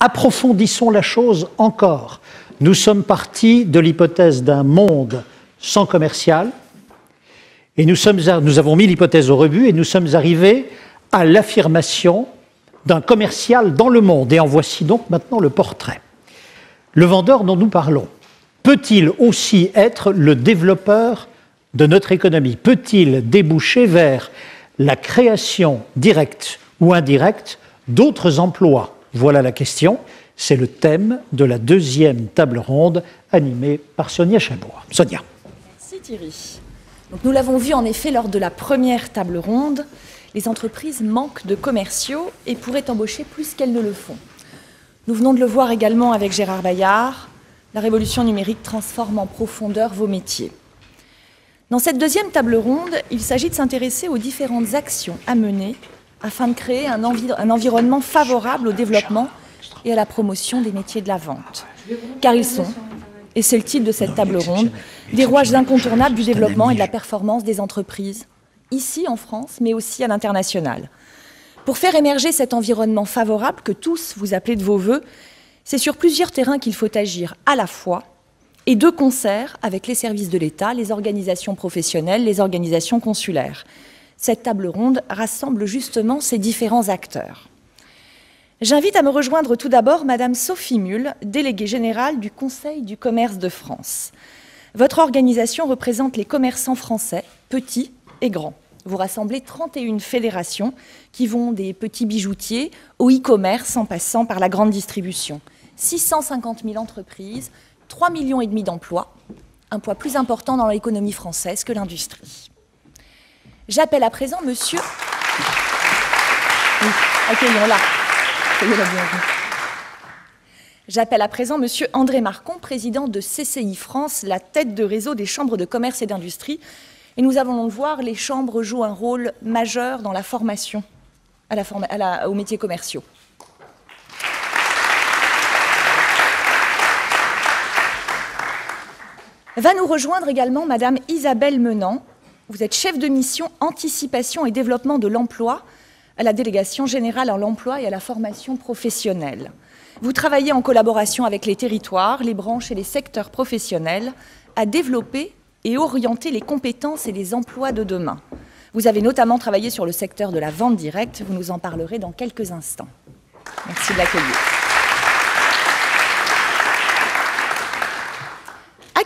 Approfondissons la chose encore. Nous sommes partis de l'hypothèse d'un monde sans commercial, et nous, nous avons mis l'hypothèse au rebut, et nous sommes arrivés à l'affirmation d'un commercial dans le monde. Et en voici donc maintenant le portrait. Le vendeur dont nous parlons peut-il aussi être le développeur de notre économie Peut-il déboucher vers la création directe ou indirecte d'autres emplois voilà la question. C'est le thème de la deuxième table ronde animée par Sonia Chabot. Sonia. Merci Thierry. nous l'avons vu en effet lors de la première table ronde, les entreprises manquent de commerciaux et pourraient embaucher plus qu'elles ne le font. Nous venons de le voir également avec Gérard Bayard, la révolution numérique transforme en profondeur vos métiers. Dans cette deuxième table ronde, il s'agit de s'intéresser aux différentes actions à mener afin de créer un, environnement favorable au développement et à la promotion des métiers de la vente. Car ils sont, et c'est le titre de cette table ronde, des rouages incontournables du développement et de la performance des entreprises, ici en France, mais aussi à l'international. Pour faire émerger cet environnement favorable que tous vous appelez de vos voeux, c'est sur plusieurs terrains qu'il faut agir à la fois et de concert avec les services de l'État, les organisations professionnelles, les organisations consulaires. Cette table ronde rassemble justement ces différents acteurs. J'invite à me rejoindre tout d'abord Madame Sophie Mulle, déléguée générale du Conseil du commerce de France. Votre organisation représente les commerçants français, petits et grands. Vous rassemblez 31 fédérations qui vont des petits bijoutiers au e-commerce en passant par la grande distribution. 650 000 entreprises, 3 millions et demi d'emplois, un poids plus important dans l'économie française que l'industrie. J'appelle à présent monsieur. J'appelle à présent monsieur André Marcon, président de CCI France, la tête de réseau des chambres de commerce et d'industrie. Et nous allons le voir, les chambres jouent un rôle majeur dans la formation à la aux métiers commerciaux. Va nous rejoindre également Madame Isabelle Menant, vous êtes chef de mission anticipation et développement de l'emploi à la délégation générale en l'emploi et à la formation professionnelle. Vous travaillez en collaboration avec les territoires, les branches et les secteurs professionnels à développer et orienter les compétences et les emplois de demain. Vous avez notamment travaillé sur le secteur de la vente directe, vous nous en parlerez dans quelques instants. Merci de l'accueillir.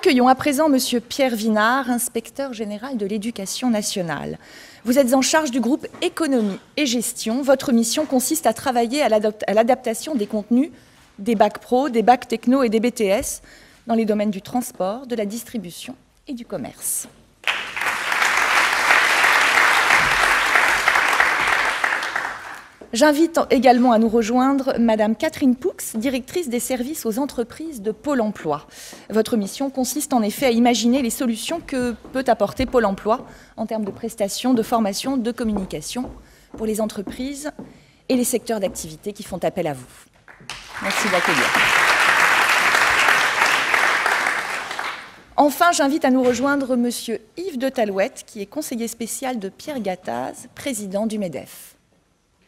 accueillons à présent Monsieur Pierre Vinard, inspecteur général de l'Éducation nationale. Vous êtes en charge du groupe Économie et Gestion. Votre mission consiste à travailler à l'adaptation des contenus des bacs pro, des bacs techno et des BTS dans les domaines du transport, de la distribution et du commerce. J'invite également à nous rejoindre Madame Catherine Poux, directrice des services aux entreprises de Pôle emploi. Votre mission consiste en effet à imaginer les solutions que peut apporter Pôle emploi en termes de prestations, de formation, de communication pour les entreprises et les secteurs d'activité qui font appel à vous. Merci d'accueillir. Enfin, j'invite à nous rejoindre Monsieur Yves de Talouette, qui est conseiller spécial de Pierre Gattaz, président du MEDEF.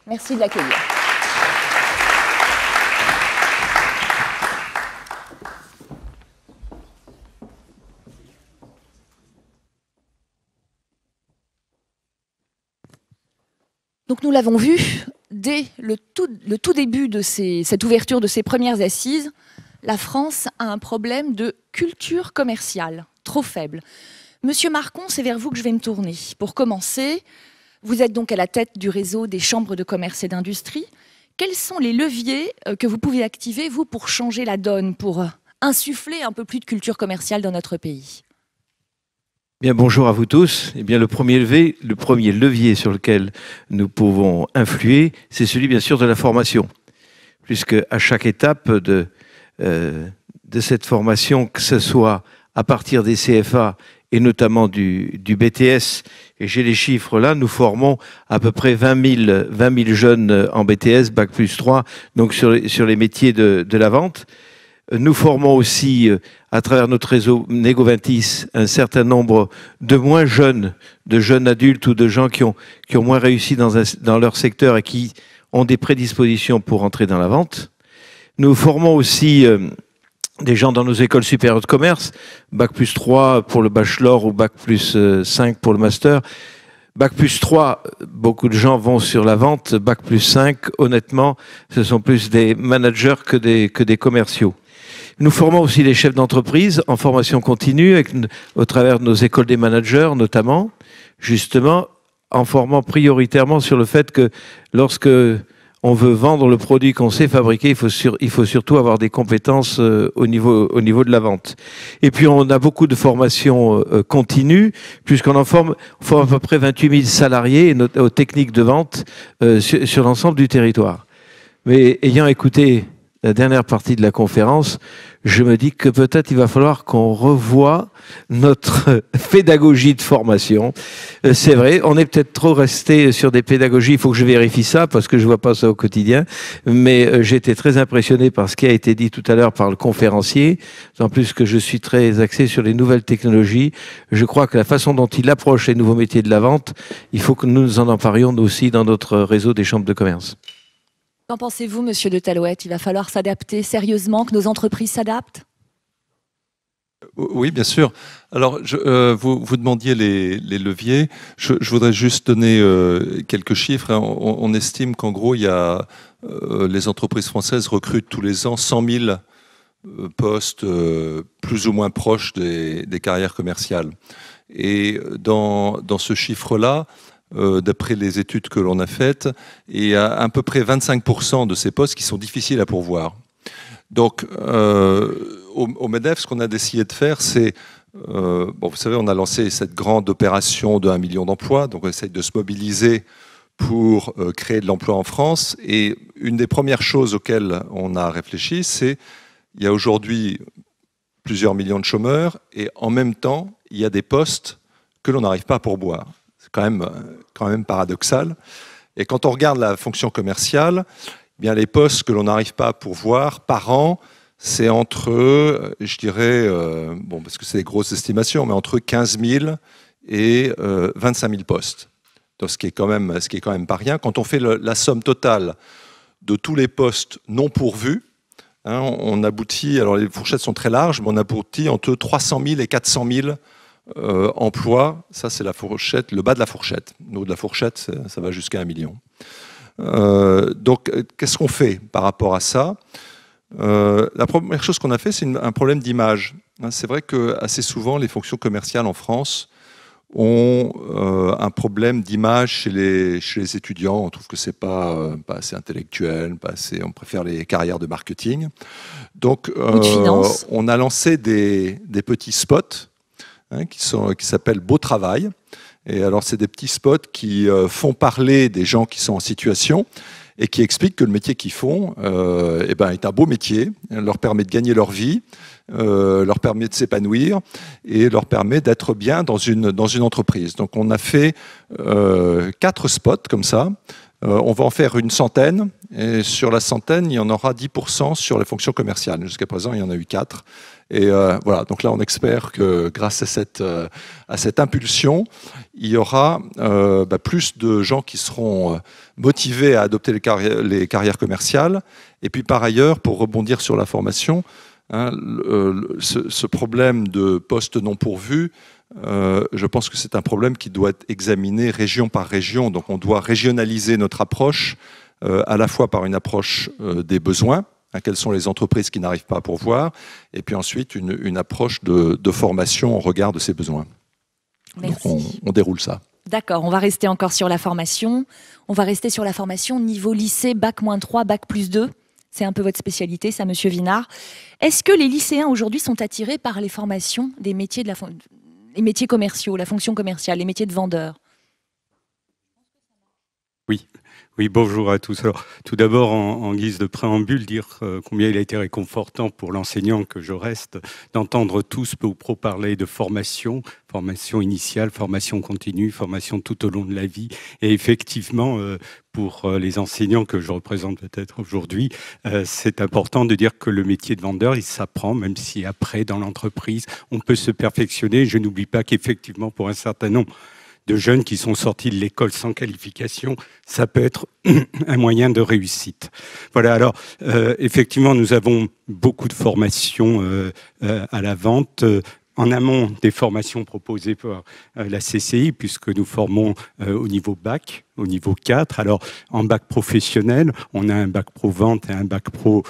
Merci de l'accueillir. Donc nous l'avons vu, dès le tout, le tout début de cette ouverture de ces premières assises, la France a un problème de culture commerciale, trop faible. Monsieur Marcon, c'est vers vous que je vais me tourner. Pour commencer, vous êtes donc à la tête du réseau des chambres de commerce et d'industrie. Quels sont les leviers euh, que vous pouvez activer, vous, pour changer la donne, pour euh, insuffler un peu plus de culture commerciale dans notre pays Bien, bonjour à vous tous. Eh bien, le premier, levier, sur lequel nous pouvons influer, c'est celui, bien sûr, de la formation. Puisque à chaque étape de, euh, cette formation, que ce soit à partir des CFA et notamment du BTS et j'ai les chiffres là, nous formons à peu près 20 000, 20 000 jeunes euh, en BTS, Bac plus 3, donc sur les, sur les métiers de, de, la vente. Nous formons aussi, euh, à travers notre réseau Negoventis, un certain nombre de moins jeunes, de jeunes adultes ou de gens qui ont, qui ont moins réussi dans, dans leur secteur et qui ont des prédispositions pour entrer dans la vente. Nous formons aussi euh, des gens dans nos écoles supérieures de commerce, bac plus 3 pour le bachelor ou bac plus 5 euh, pour le master. Bac plus 3, beaucoup de gens vont sur la vente. Bac plus 5, honnêtement, ce sont plus des managers que des, que des commerciaux. Nous formons aussi les chefs d'entreprise en formation continue au travers de nos écoles des managers notamment, justement en formant prioritairement sur le fait que lorsque on veut vendre le produit qu'on sait fabriquer, il faut, surtout avoir des compétences euh, au, niveau, de la vente. Et puis on a beaucoup de formations euh, continues, puisqu'on en forme, à peu près 28 000 salariés aux techniques de vente euh, sur l'ensemble du territoire. Mais ayant écouté la dernière partie de la conférence, je me dis que peut-être il va falloir qu'on revoie notre pédagogie de formation. Euh, c'est vrai, on est peut-être trop resté sur des pédagogies, il faut que je vérifie ça parce que je vois pas ça au quotidien, mais euh, j'étais très impressionné par ce qui a été dit tout à l'heure par le conférencier, en plus que je suis très axé sur les nouvelles technologies, je crois que la façon dont il approche les nouveaux métiers de la vente, il faut que nous en emparions aussi dans notre réseau des chambres de commerce. Qu'en pensez-vous, monsieur de Talouette Il va falloir s'adapter sérieusement, que nos entreprises s'adaptent euh, oui, bien sûr. Alors, euh, vous, demandiez les, leviers. Je, voudrais juste donner euh, quelques chiffres. Hein. On, estime qu'en gros, il y a, les entreprises françaises recrutent tous les ans 100 000 postes plus ou moins proches des, carrières commerciales. Et dans ce chiffre-là, euh, d'après les études que l'on a faites, et à à peu près 25% de ces postes qui sont difficiles à pourvoir. Donc, euh, au, MEDEF, ce qu'on a décidé de faire, c'est euh, vous savez, on a lancé cette grande opération de 1 million d'emplois, donc on essaye de se mobiliser pour créer de l'emploi en France. Et une des premières choses auxquelles on a réfléchi, c'est il y a aujourd'hui plusieurs millions de chômeurs et en même temps, il y a des postes que l'on n'arrive pas à pourvoir quand même, quand même paradoxal. Et quand on regarde la fonction commerciale, eh bien les postes que l'on n'arrive pas à pourvoir par an, c'est entre, euh, je dirais, euh, bon, parce que c'est des grosses estimations, mais entre 15 000 et 25 euh, 000 postes. Donc, ce qui est quand même, ce qui est quand même pas rien. Quand on fait la somme totale de tous les postes non pourvus, hein, on, aboutit, alors les fourchettes sont très larges, mais on aboutit entre 300 000 et 400 000 euh, emploi, ça c'est la fourchette, le bas de la fourchette. Le haut de la fourchette, ça, va jusqu'à un million. Euh, donc, euh, qu'est-ce qu'on fait par rapport à ça La première chose qu'on a fait, c'est un problème d'image. Hein, c'est vrai que assez souvent, les fonctions commerciales en France ont un problème d'image chez les, chez les étudiants. On trouve que c'est pas, pas assez intellectuel, pas on préfère les carrières de marketing. Donc, on a lancé des, des petits spots Hein, qui, sont, qui s'appelle Beau Travail. Et alors, c'est des petits spots qui euh, font parler des gens qui sont en situation et qui expliquent que le métier qu'ils font euh, eh ben, est un beau métier, leur permet de gagner leur vie, euh, leur permet de s'épanouir et leur permet d'être bien dans une, dans une entreprise. Donc, on a fait quatre spots comme ça. on va en faire une centaine et sur la centaine, il y en aura 10% sur les fonctions commerciales. Jusqu'à présent, il y en a eu 4. Et euh, voilà, donc là, on espère que grâce à cette, euh, à cette impulsion, il y aura euh, bah, plus de gens qui seront motivés à adopter les carrières, commerciales. Et puis par ailleurs, pour rebondir sur la formation, hein, ce, problème de postes non pourvus, je pense que c'est un problème qui doit être examiné région par région. Donc on doit régionaliser notre approche euh, à la fois par une approche euh, des besoins, à hein, quelles sont les entreprises qui n'arrivent pas à pourvoir, et puis ensuite une, approche de, formation en regard de ces besoins. on, déroule ça. D'accord, on va rester encore sur la formation. On va rester sur la formation niveau lycée, bac moins 3, bac plus 2. C'est un peu votre spécialité, ça, monsieur Vinard. Est-ce que les lycéens aujourd'hui sont attirés par les formations des métiers, de la les métiers commerciaux, la fonction commerciale, les métiers de vendeur Oui, oui, bonjour à tous. Alors, tout d'abord, en, guise de préambule, dire euh, combien il a été réconfortant pour l'enseignant que je reste d'entendre tous peu ou pro parler de formation, formation initiale, formation continue, formation tout au long de la vie. Et effectivement, euh, pour euh, les enseignants que je représente peut-être aujourd'hui, c'est important de dire que le métier de vendeur, il s'apprend, même si après, dans l'entreprise, on peut se perfectionner. Je n'oublie pas qu'effectivement, pour un certain nombre de jeunes qui sont sortis de l'école sans qualification, ça peut être un moyen de réussite. Voilà, alors euh, effectivement, nous avons beaucoup de formations euh, euh, à la vente, en amont des formations proposées par la CCI, puisque nous formons au niveau bac, au niveau 4. Alors, en bac professionnel, on a un bac pro vente et un bac pro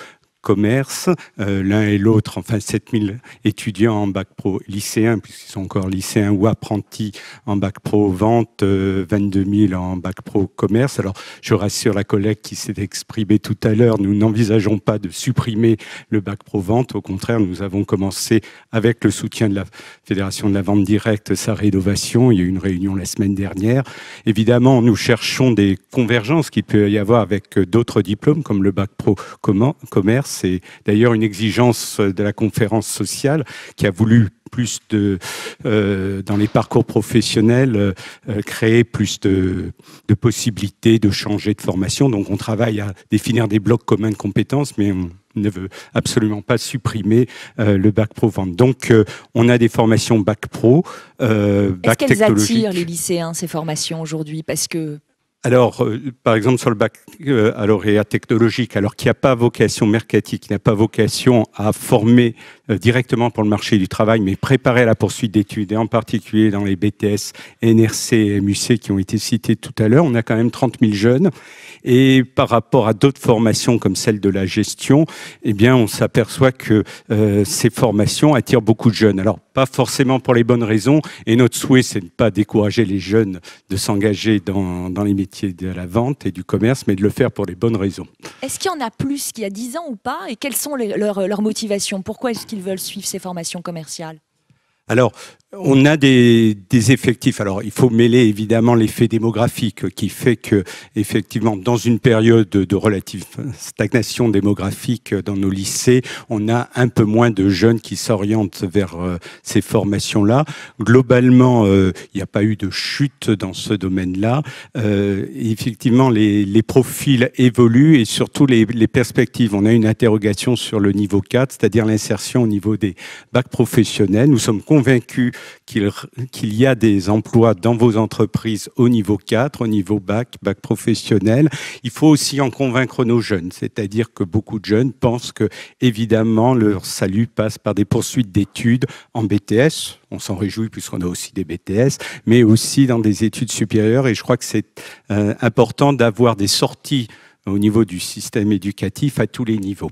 commerce, euh, l'un et l'autre, enfin 7000 étudiants en bac pro lycéens, puisqu'ils sont encore lycéens ou apprentis en bac pro vente, 22000 22 000 en bac pro commerce. Alors je rassure la collègue qui s'est exprimée tout à l'heure, nous n'envisageons pas de supprimer le bac pro vente, au contraire, nous avons commencé avec le soutien de la Fédération de la vente directe sa rénovation, il y a eu une réunion la semaine dernière. Évidemment, nous cherchons des convergences qu'il peut y avoir avec euh, d'autres diplômes comme le bac pro commerce c'est d'ailleurs une exigence euh, de la conférence sociale qui a voulu plus de euh, dans les parcours professionnels euh, créer plus de, possibilités de changer de formation. Donc on travaille à définir des blocs communs de compétences, mais on ne veut absolument pas supprimer le bac pro vente. Donc on a des formations bac pro. Est-ce qu'elles attirent les lycéens ces formations aujourd'hui parce que alors, euh, par exemple, sur le bac euh, à technologique, alors qu'il n'y a pas vocation mercatique, il n'y a pas vocation à former euh, directement pour le marché du travail, mais préparer à la poursuite d'études, et en particulier dans les BTS, NRC et MUC qui ont été cités tout à l'heure. On a quand même 30 000 jeunes. Et par rapport à d'autres formations comme celle de la gestion, eh bien, on s'aperçoit que euh, ces formations attirent beaucoup de jeunes. Alors, pas forcément pour les bonnes raisons. Et notre souhait, c'est de ne pas décourager les jeunes de s'engager dans, les métiers de la vente et du commerce, mais de le faire pour les bonnes raisons. Est-ce qu'il y en a plus qu'il y a 10 ans ou pas Et quelles sont leurs, motivations Pourquoi est-ce qu'ils ils veulent suivre ces formations commerciales alors, on a des, effectifs. Alors, il faut mêler évidemment l'effet démographique qui fait que, effectivement, dans une période de relative stagnation démographique dans nos lycées, on a un peu moins de jeunes qui s'orientent vers euh, ces formations-là. Globalement, euh, il n'y a pas eu de chute dans ce domaine-là. Euh, effectivement, les, profils évoluent et surtout les, les perspectives. On a une interrogation sur le niveau 4, c'est-à-dire l'insertion au niveau des bacs professionnels. Nous sommes convaincus qu'il y a des emplois dans vos entreprises au niveau 4, au niveau bac, bac professionnel. Il faut aussi en convaincre nos jeunes, c'est-à-dire que beaucoup de jeunes pensent que, évidemment, leur salut passe par des poursuites d'études en BTS, on s'en réjouit puisqu'on a aussi des BTS, mais aussi dans des études supérieures. Et je crois que c'est euh, important d'avoir des sorties au niveau du système éducatif à tous les niveaux.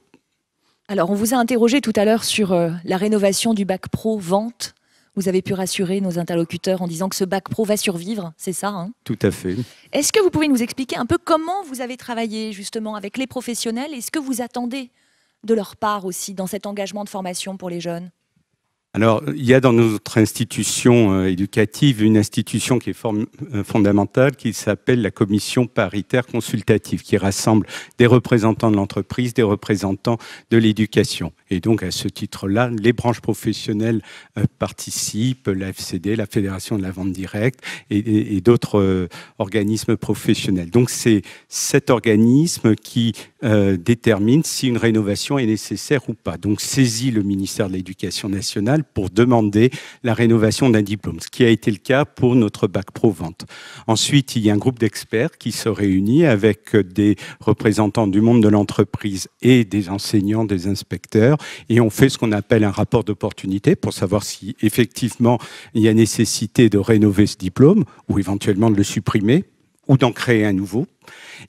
Alors, on vous a interrogé tout à l'heure sur euh, la rénovation du bac pro vente vous avez pu rassurer nos interlocuteurs en disant que ce bac pro va survivre, c'est ça hein Tout à fait. Est-ce que vous pouvez nous expliquer un peu comment vous avez travaillé justement avec les professionnels et ce que vous attendez de leur part aussi dans cet engagement de formation pour les jeunes alors, il y a dans notre institution euh, éducative une institution qui est euh, fondamentale, qui s'appelle la commission paritaire consultative, qui rassemble des représentants de l'entreprise, des représentants de l'éducation. Et donc, à ce titre-là, les branches professionnelles euh, participent, la FCD, la Fédération de la vente directe et, d'autres euh, organismes professionnels. Donc, c'est cet organisme qui euh, détermine si une rénovation est nécessaire ou pas. Donc, saisit le ministère de l'Éducation nationale pour demander la rénovation d'un diplôme, ce qui a été le cas pour notre bac pro vente. Ensuite, il y a un groupe d'experts qui se réunit avec des représentants du monde de l'entreprise et des enseignants, des inspecteurs, et on fait ce qu'on appelle un rapport d'opportunité pour savoir si effectivement il y a nécessité de rénover ce diplôme ou éventuellement de le supprimer ou d'en créer un nouveau.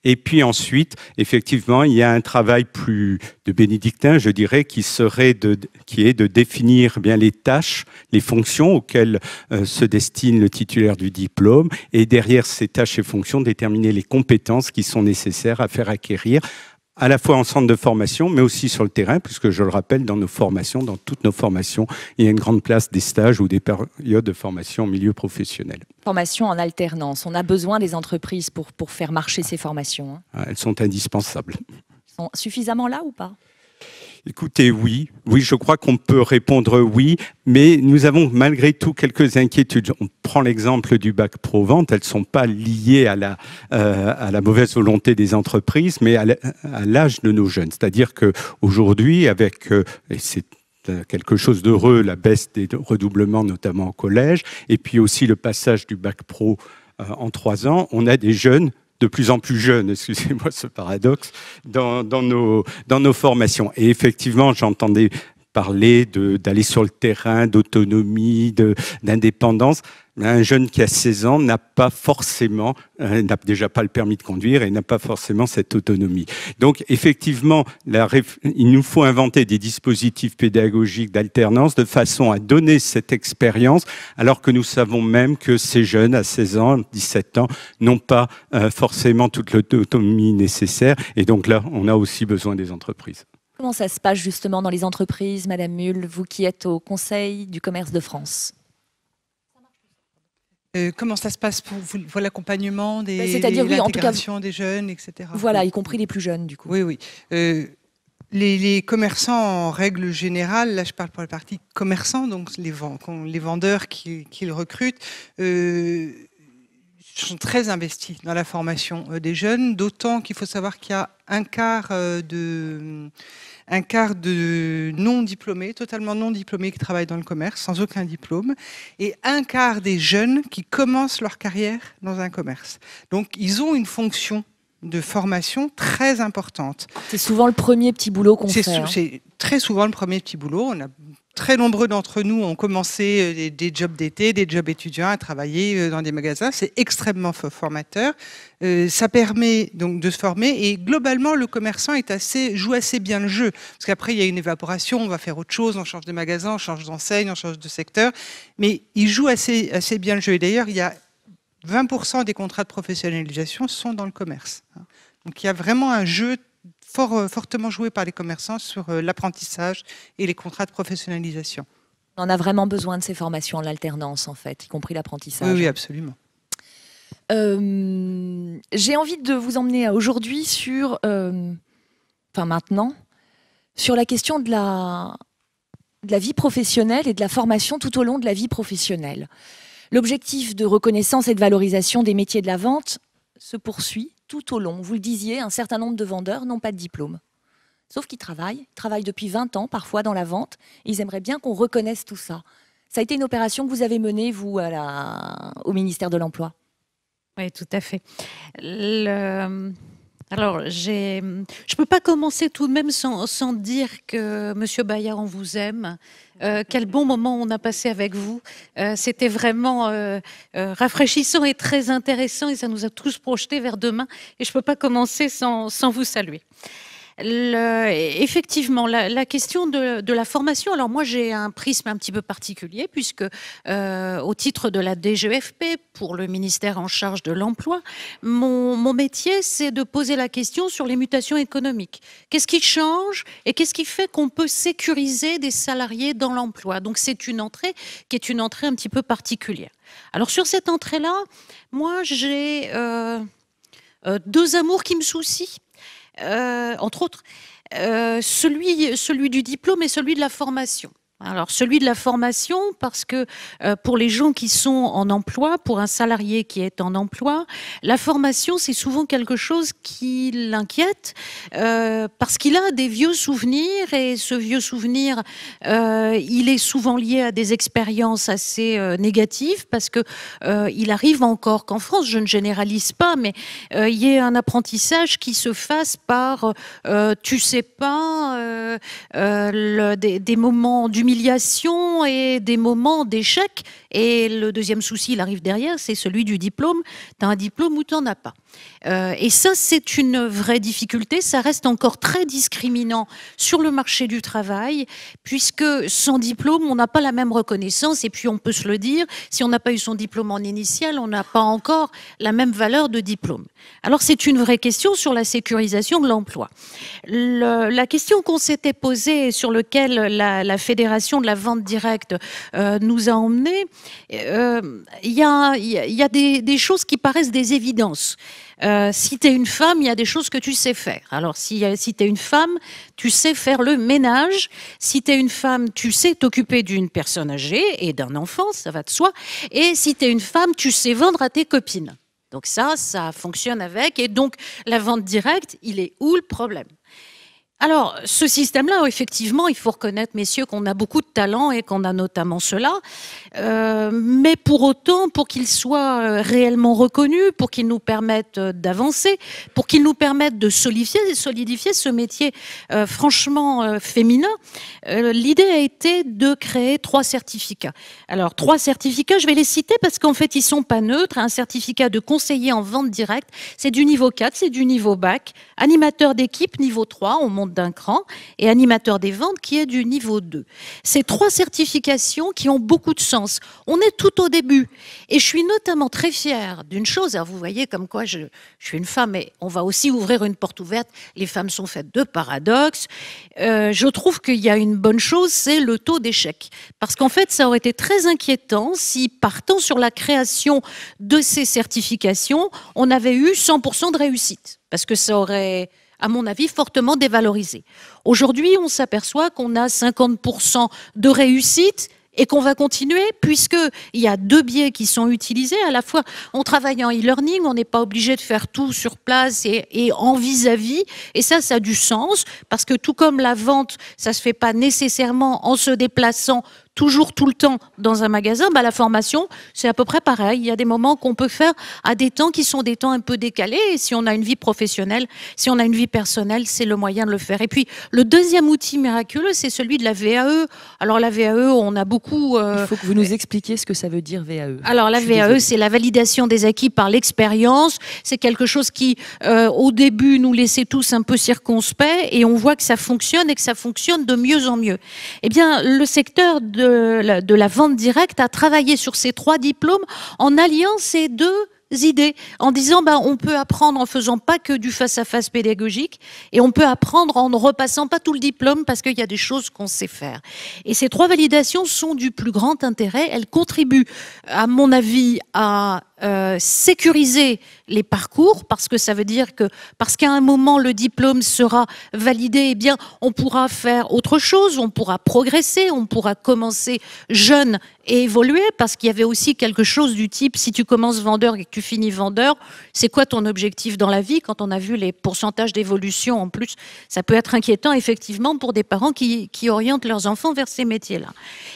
Et puis ensuite, effectivement, il y a un travail plus de bénédictin, je dirais, qui serait de, qui est de définir bien les tâches, les fonctions auxquelles euh, se destine le titulaire du diplôme, et derrière ces tâches et fonctions, déterminer les compétences qui sont nécessaires à faire acquérir à la fois en centre de formation, mais aussi sur le terrain, puisque je le rappelle, dans nos formations, dans toutes nos formations, il y a une grande place des stages ou des périodes de formation en milieu professionnel. Formation en alternance, on a besoin des entreprises pour, pour faire marcher ces formations. Hein. Ah, elles sont indispensables. sont suffisamment là ou pas Écoutez, oui, oui, je crois qu'on peut répondre oui, mais nous avons malgré tout quelques inquiétudes. On prend l'exemple du bac pro-vente, elles ne sont pas liées euh, à la, mauvaise volonté des entreprises, mais à l'âge de nos jeunes. C'est-à-dire qu'aujourd'hui, avec, euh, et c'est euh, quelque chose d'heureux, la baisse des redoublements, notamment au collège, et puis aussi le passage du bac pro en trois ans, on a des jeunes de plus en plus jeunes, excusez-moi ce paradoxe, dans, nos, dans nos formations. Et effectivement, j'entendais parler d'aller sur le terrain, d'autonomie, d'indépendance. Un jeune qui a 16 ans n'a pas forcément, euh, n'a déjà pas le permis de conduire et n'a pas forcément cette autonomie. Donc effectivement, il nous faut inventer des dispositifs pédagogiques d'alternance de façon à donner cette expérience, alors que nous savons même que ces jeunes à 16 ans, 17 ans, n'ont pas euh, forcément toute l'autonomie nécessaire. Et donc là, on a aussi besoin des entreprises. Comment ça se passe justement dans les entreprises, Madame Mulle, vous qui êtes au Conseil du commerce de France euh, comment ça se passe pour, l'accompagnement des, bah, des jeunes, etc. Voilà, y compris les plus jeunes, du coup. Oui, oui. Euh, les, commerçants, en règle générale, là je parle pour la partie commerçants, donc les, vendeurs qu'ils recrutent, euh, sont très investis dans la formation des jeunes, d'autant qu'il faut savoir qu'il y a un quart de un quart de non diplômés, totalement non diplômés qui travaillent dans le commerce, sans aucun diplôme, et un quart des jeunes qui commencent leur carrière dans un commerce. Donc ils ont une fonction de formation très importante. C'est souvent le premier petit boulot qu'on fait. Hein. C'est très souvent le premier petit boulot. On a très nombreux d'entre nous ont commencé euh, des, jobs d'été, des jobs étudiants à travailler euh, dans des magasins. C'est extrêmement formateur. Euh, ça permet donc de se former et globalement le commerçant est assez, joue assez bien le jeu parce qu'après il y a une évaporation, on va faire autre chose, on change de magasin, on change d'enseigne, on change de secteur, mais il joue assez, assez bien le jeu. Et d'ailleurs il y a 20% des contrats de professionnalisation sont dans le commerce. Hein. Donc il y a vraiment un jeu euh, fortement joué par les commerçants sur euh, l'apprentissage et les contrats de professionnalisation. On a vraiment besoin de ces formations en alternance, en fait, y compris l'apprentissage. Oui, absolument. Euh, j'ai envie de vous emmener aujourd'hui sur, enfin maintenant, sur la question de la, de la vie professionnelle et de la formation tout au long de la vie professionnelle. L'objectif de reconnaissance et de valorisation des métiers de la vente se poursuit tout au long. Vous le disiez, un certain nombre de vendeurs n'ont pas de diplôme. Sauf qu'ils travaillent, ils travaillent depuis 20 ans parfois dans la vente. Ils aimeraient bien qu'on reconnaisse tout ça. Ça a été une opération que vous avez menée, vous, à au ministère de l'Emploi. Oui, tout à fait. Le... Alors, je ne peux pas commencer tout de même sans, dire que Monsieur Bayard, on vous aime. Euh, quel bon moment on a passé avec vous. Euh, c'était vraiment euh, rafraîchissant et très intéressant et ça nous a tous projetés vers demain. Et je ne peux pas commencer sans vous saluer effectivement, la, question de, la formation. Alors moi, j'ai un prisme un petit peu particulier puisque euh, au titre de la DGFP e pour le ministère en charge de l'emploi, mon, métier, c'est de poser la question sur les mutations économiques. Qu'est-ce qui change et qu'est-ce qui fait qu'on peut sécuriser des salariés dans l'emploi Donc c'est une entrée qui est une entrée un petit peu particulière. Alors sur cette entrée-là, moi, j'ai euh, euh, deux amours qui me soucient. Euh, entre autres, euh, celui, celui du diplôme et celui de la formation. Alors celui de la formation, parce que euh, pour les gens qui sont en emploi, pour un salarié qui est en emploi, la formation, c'est souvent quelque chose qui l'inquiète, euh, parce qu'il a des vieux souvenirs, et ce vieux souvenir, euh, il est souvent lié à des expériences assez négatives, parce qu'il il arrive encore qu'en France, je ne généralise pas, mais il y ait un apprentissage qui se fasse par, tu sais pas, des, des moments d'humilité et des moments d'échec. Et le deuxième souci, il arrive derrière, c'est celui du diplôme. Tu as un diplôme ou tu n'en as pas. Euh, et ça, c'est une vraie difficulté. Ça reste encore très discriminant sur le marché du travail, puisque sans diplôme, on n'a pas la même reconnaissance. Et puis, on peut se le dire, si on n'a pas eu son diplôme en initial, on n'a pas encore la même valeur de diplôme. Alors, c'est une vraie question sur la sécurisation de l'emploi. la question qu'on s'était posée, sur laquelle la fédération de la vente directe euh, nous a emmenés, euh, il y a, y a des, choses qui paraissent des évidences. Euh, si tu es une femme, il y a des choses que tu sais faire. Alors, si, si tu es une femme, tu sais faire le ménage. Si tu es une femme, tu sais t'occuper d'une personne âgée et d'un enfant, ça va de soi. Et si tu es une femme, tu sais vendre à tes copines. Donc ça, ça fonctionne avec. Et donc, la vente directe, il est où le problème alors, ce système-là, effectivement, il faut reconnaître, messieurs, qu'on a beaucoup de talent et qu'on a notamment cela. Euh, mais pour autant, pour qu'il soit euh, réellement reconnu, pour qu'il nous permette euh, d'avancer, pour qu'il nous permette de solidifier, solidifier ce métier euh, franchement féminin, l'idée a été de créer trois certificats. Alors, trois certificats, je vais les citer parce qu'en fait, ils sont pas neutres. Un certificat de conseiller en vente directe, c'est du niveau 4, c'est du niveau bac. Animateur d'équipe, niveau 3, on monte d'un cran et animateur des ventes qui est du niveau 2. Ces trois certifications qui ont beaucoup de sens. On est tout au début. Et je suis notamment très fière d'une chose. Alors vous voyez comme quoi je, je suis une femme et on va aussi ouvrir une porte ouverte. Les femmes sont faites de paradoxes. Euh, je trouve qu'il y a une bonne chose, c'est le taux d'échec. Parce qu'en fait, ça aurait été très inquiétant si, partant sur la création de ces certifications, on avait eu 100% de réussite. Parce que ça aurait à mon avis, fortement dévalorisé. Aujourd'hui, on s'aperçoit qu'on a 50% de réussite et qu'on va continuer puisque il y a deux biais qui sont utilisés à la fois en travaillant en e-learning on n'est pas obligé de faire tout sur place et, en vis-à-vis et ça ça a du sens parce que tout comme la vente ça se fait pas nécessairement en se déplaçant toujours tout le temps dans un magasin, bah, la formation, c'est à peu près pareil. Il y a des moments qu'on peut faire à des temps qui sont des temps un peu décalés. Et si on a une vie professionnelle, si on a une vie personnelle, c'est le moyen de le faire. Et puis, le deuxième outil miraculeux, c'est celui de la VAE. Alors, la VAE, on a beaucoup. Euh, Il faut que vous nous expliquiez ce que ça veut dire VAE. Alors, la VAE, e, c'est la validation des acquis par l'expérience. C'est quelque chose qui, euh, au début, nous laissait tous un peu circonspects et on voit que ça fonctionne et que ça fonctionne de mieux en mieux. Eh bien, le secteur de de, la vente directe à travailler sur ces trois diplômes en alliant ces deux idées, en disant bah, on peut apprendre en faisant pas que du face à -face pédagogique, et on peut apprendre en ne repassant pas tout le diplôme parce qu'il y a des choses qu'on sait faire. Et ces trois validations sont du plus grand intérêt, elles contribuent, à mon avis, à euh, sécuriser les parcours parce que ça veut dire que parce qu'à un moment le diplôme sera validé, et eh bien on pourra faire autre chose, on pourra progresser, on pourra commencer jeune et évoluer parce qu'il y avait aussi quelque chose du type si tu commences vendeur et que tu finis vendeur, c'est quoi ton objectif dans la vie quand on a vu les pourcentages d'évolution en plus, ça peut être inquiétant effectivement pour des parents qui, qui orientent leurs enfants vers ces métiers-là.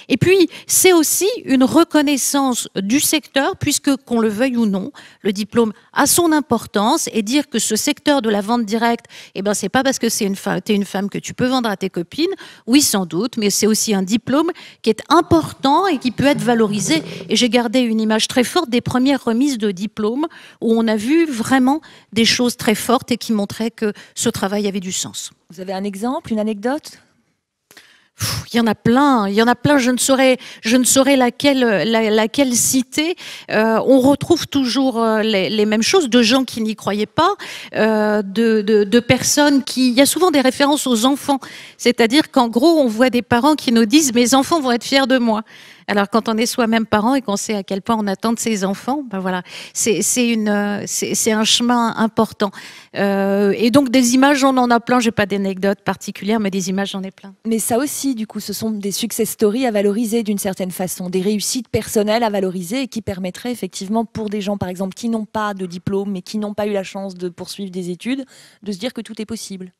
Et puis c'est aussi une reconnaissance du secteur puisque qu'on le le veuille ou non, le diplôme a son importance et dire que ce secteur de la vente directe, eh ben, c'est pas parce que c'est es une femme que tu peux vendre à tes copines. Oui, sans doute, mais c'est aussi un diplôme qui est important et qui peut être valorisé. Et j'ai gardé une image très forte des premières remises de diplômes où on a vu vraiment des choses très fortes et qui montraient que ce travail avait du sens. Vous avez un exemple, une anecdote il y en a plein, il y en a plein. Je ne saurais, je ne saurais laquelle, citer. Euh, on retrouve toujours euh, les, mêmes choses de gens qui n'y croyaient pas, euh, de, de, personnes qui. Il y a souvent des références aux enfants, c'est-à-dire qu'en gros, on voit des parents qui nous disent mes enfants vont être fiers de moi. Alors quand on est soi-même parent et qu'on sait à quel point on attend de ses enfants, ben voilà, euh, c'est un chemin important. Euh, et donc des images, on en a plein. n'ai pas d'anecdote particulière, mais des images, j'en ai plein. Mais ça aussi, du coup, ce sont des success stories à valoriser d'une certaine façon, des réussites personnelles à valoriser et qui permettraient effectivement pour des gens, par exemple, qui n'ont pas de diplôme mais qui n'ont pas eu la chance de poursuivre des études, de se dire que tout est possible.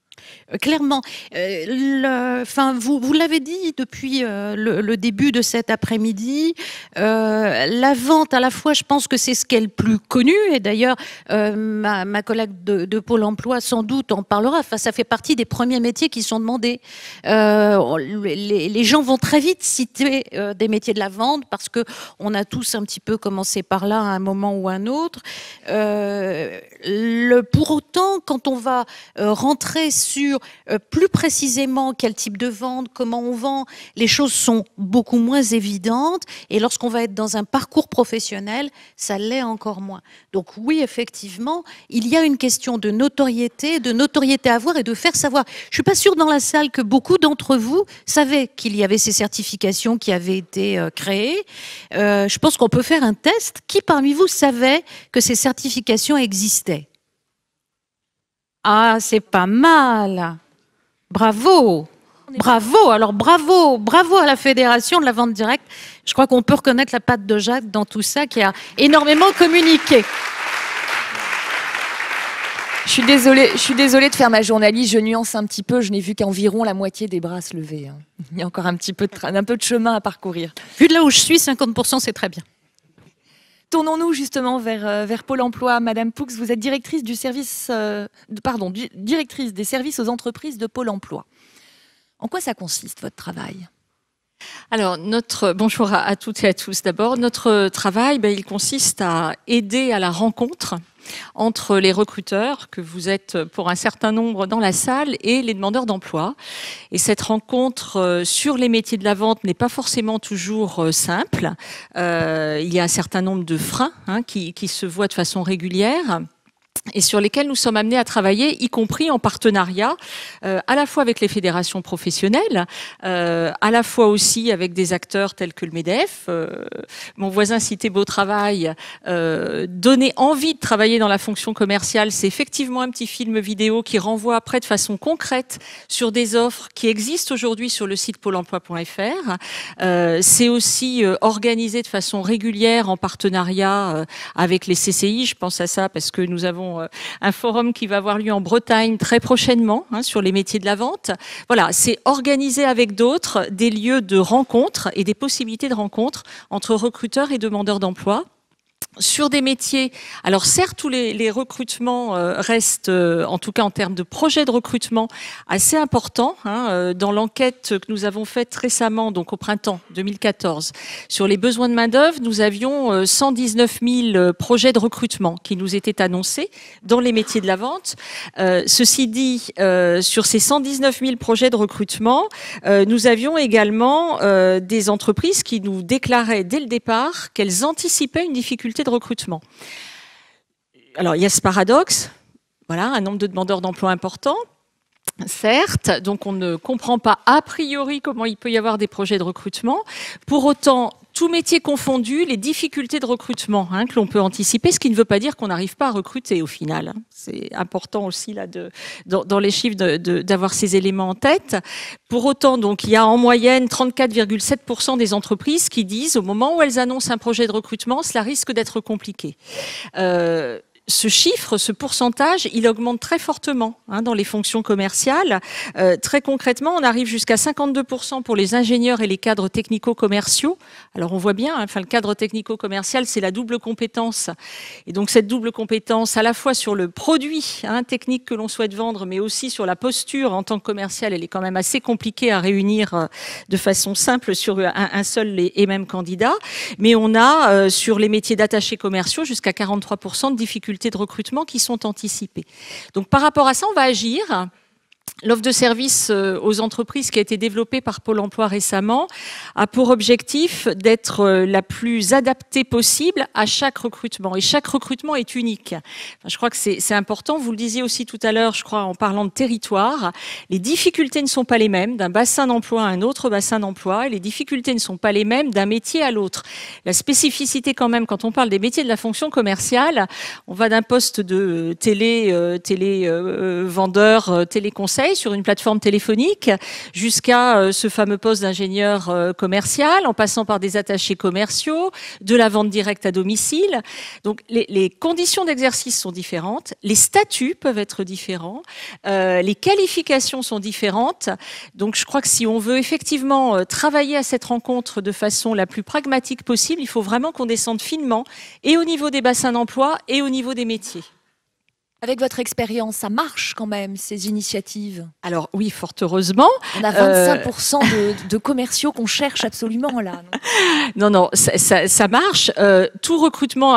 Euh, clairement, euh, enfin, vous, vous l'avez dit depuis euh, le, début de cet après-midi, la vente à la fois, je pense que c'est ce qu'elle est le plus connu, et d'ailleurs ma, collègue de, Pôle Emploi sans doute en parlera, ça fait partie des premiers métiers qui sont demandés. Les, gens vont très vite citer des métiers de la vente parce que on a tous un petit peu commencé par là à un moment ou à un autre. Le, pour autant, quand on va rentrer sur sur euh, plus précisément quel type de vente, comment on vend, les choses sont beaucoup moins évidentes. Et lorsqu'on va être dans un parcours professionnel, ça l'est encore moins. Donc oui, effectivement, il y a une question de notoriété, de notoriété à avoir et de faire savoir. Je ne suis pas sûre dans la salle que beaucoup d'entre vous savaient qu'il y avait ces certifications qui avaient été euh, créées. Euh, je pense qu'on peut faire un test. Qui parmi vous savait que ces certifications existaient ah, c'est pas mal. Bravo. Bravo, alors bravo, bravo à la Fédération de la vente directe. Je crois qu'on peut reconnaître la patte de Jacques dans tout ça qui a énormément communiqué. Je suis désolée, je suis désolée de faire ma journaliste, je nuance un petit peu, je n'ai vu qu'environ la moitié des bras se lever. Hein. Il y a encore un petit peu de, un peu de chemin à parcourir. Vu de là où je suis, 50% c'est très bien. Tournons-nous justement euh, vers, Pôle emploi. Madame Poux, vous êtes directrice, du service, euh, directrice des services aux entreprises de Pôle emploi. En quoi ça consiste votre travail alors, notre, bonjour à, toutes et à tous. D'abord, notre travail, ben, il consiste à aider à la rencontre entre les recruteurs, que vous êtes pour un certain nombre dans la salle, et les demandeurs d'emploi. Et cette rencontre euh, sur les métiers de la vente n'est pas forcément toujours euh, simple. Euh, il y a un certain nombre de freins hein, qui se voient de façon régulière et sur lesquels nous sommes amenés à travailler, y compris en partenariat, euh, à la fois avec les fédérations professionnelles, euh, à la fois aussi avec des acteurs tels que le MEDEF. Euh, mon voisin cité Beau Travail. Euh, donner envie de travailler dans la fonction commerciale, c'est effectivement un petit film vidéo qui renvoie après de façon concrète sur des offres qui existent aujourd'hui sur le site pôle emploi.fr. Euh, c'est aussi euh, organisé de façon régulière en partenariat avec les CCI. Je pense à ça parce que nous avons euh, un forum qui va avoir lieu en Bretagne très prochainement hein, sur les métiers de la vente. Voilà, c'est organiser avec d'autres des lieux de rencontre et des possibilités de rencontre entre recruteurs et demandeurs d'emploi sur des métiers. Alors certes, tous les, recrutements euh, restent, euh, en tout cas en termes de projets de recrutement, assez importants. Hein, euh, dans l'enquête que nous avons faite récemment, donc au printemps 2014, sur les besoins de main d'œuvre, nous avions 119 000 projets de recrutement qui nous étaient annoncés dans les métiers de la vente. ceci dit, sur ces 119 000 projets de recrutement, nous avions également des entreprises qui nous déclaraient dès le départ qu'elles anticipaient une difficulté de recrutement. Alors, il y a ce paradoxe, voilà, un nombre de demandeurs d'emploi important, certes, donc on ne comprend pas a priori comment il peut y avoir des projets de recrutement. Pour autant, tout métier confondu, les difficultés de recrutement hein, que l'on peut anticiper, ce qui ne veut pas dire qu'on n'arrive pas à recruter au final. C'est important aussi là dans, les chiffres d'avoir ces éléments en tête. Pour autant, donc, il y a en moyenne 34,7% des entreprises qui disent au moment où elles annoncent un projet de recrutement, cela risque d'être compliqué. Euh, ce chiffre, ce pourcentage, il augmente très fortement hein, dans les fonctions commerciales. Euh, très concrètement, on arrive jusqu'à 52% pour les ingénieurs et les cadres technico-commerciaux. Alors on voit bien, hein, enfin, le cadre technico-commercial, c'est la double compétence. Et donc cette double compétence, à la fois sur le produit hein, technique que l'on souhaite vendre, mais aussi sur la posture en tant que commercial, elle est quand même assez compliquée à réunir euh, de façon simple sur un, seul et même candidat. Mais on a euh, sur les métiers d'attachés commerciaux jusqu'à 43% de difficultés de recrutement qui sont anticipées. Donc par rapport à ça, on va agir L'offre de service euh, aux entreprises qui a été développée par Pôle emploi récemment a pour objectif d'être euh, la plus adaptée possible à chaque recrutement. Et chaque recrutement est unique. je crois que c'est important. Vous le disiez aussi tout à l'heure, je crois, en parlant de territoire. Les difficultés ne sont pas les mêmes d'un bassin d'emploi à un autre bassin d'emploi. Et les difficultés ne sont pas les mêmes d'un métier à l'autre. La spécificité quand même, quand on parle des métiers de la fonction commerciale, on va d'un poste de euh, télé, télé sur une plateforme téléphonique jusqu'à euh, ce fameux poste d'ingénieur euh, commercial, en passant par des attachés commerciaux, de la vente directe à domicile. Donc les, conditions d'exercice sont différentes, les statuts peuvent être différents, euh, les qualifications sont différentes. Donc je crois que si on veut effectivement travailler à cette rencontre de façon la plus pragmatique possible, il faut vraiment qu'on descende finement et au niveau des bassins d'emploi et au niveau des métiers. Avec votre expérience, ça marche quand même, ces initiatives Alors oui, fort heureusement. On a 25% euh, de, commerciaux qu'on cherche absolument là. Non, non, ça, marche. Euh, tout recrutement,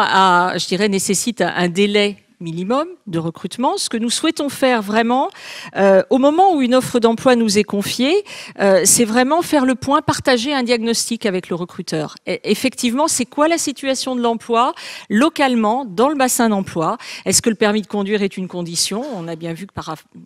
je dirais, nécessite un délai minimum de recrutement. Ce que nous souhaitons faire vraiment, euh, au moment où une offre d'emploi nous est confiée, euh, c'est vraiment faire le point, partager un diagnostic avec le recruteur. effectivement, c'est quoi la situation de l'emploi localement dans le bassin d'emploi Est-ce que le permis de conduire est une condition On a bien vu que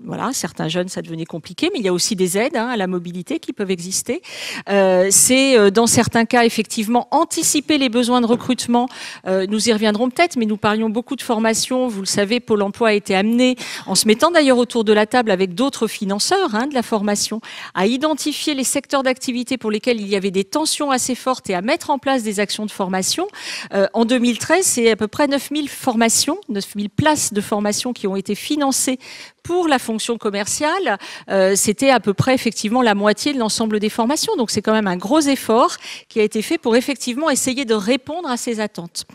voilà, certains jeunes, ça devenait compliqué, mais il y a aussi des aides hein, à la mobilité qui peuvent exister. Euh, c'est dans certains cas, effectivement, anticiper les besoins de recrutement. nous y reviendrons peut-être, mais nous parlions beaucoup de formation le savez, Pôle emploi a été amené, en se mettant d'ailleurs autour de la table avec d'autres financeurs hein, de la formation, à identifier les secteurs d'activité pour lesquels il y avait des tensions assez fortes et à mettre en place des actions de formation. Euh, en 2013, c'est à peu près 9000 formations, 9000 places de formation qui ont été financées pour la fonction commerciale, euh, c'était à peu près effectivement la moitié de l'ensemble des formations. Donc c'est quand même un gros effort qui a été fait pour effectivement essayer de répondre à ces attentes.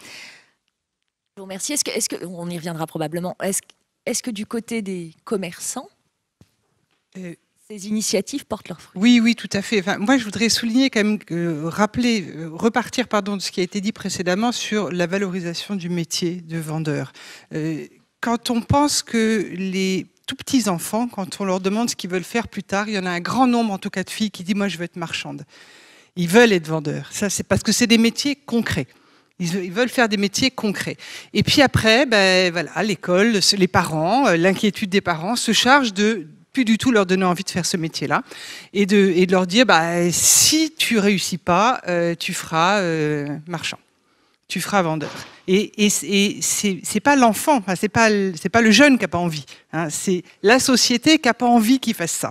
Je vous remercie. Est-ce que, on y reviendra probablement, est-ce que du côté des commerçants, euh, ces initiatives portent leurs fruits Oui, oui, tout à fait. moi, je voudrais souligner quand même, euh, rappeler, euh, repartir pardon, de ce qui a été dit précédemment sur la valorisation du métier de vendeur. quand on pense que les tout petits enfants, quand on leur demande ce qu'ils veulent faire plus tard, il y en a un grand nombre, en tout cas de filles, qui disent Moi, je veux être marchande. Ils veulent être vendeurs. Ça, c'est parce que c'est des métiers concrets. Ils, veulent faire des métiers concrets. Et puis après, ben, voilà, l'école, les parents, euh, l'inquiétude des parents se charge de plus du tout leur donner envie de faire ce métier-là et de, leur dire bah, si tu réussis pas, euh, tu feras euh, marchand tu feras vendeur. Et, et, c'est pas l'enfant, c'est pas c'est pas le jeune qui a pas envie. Hein. c'est la société qui a pas envie qu'il fasse ça.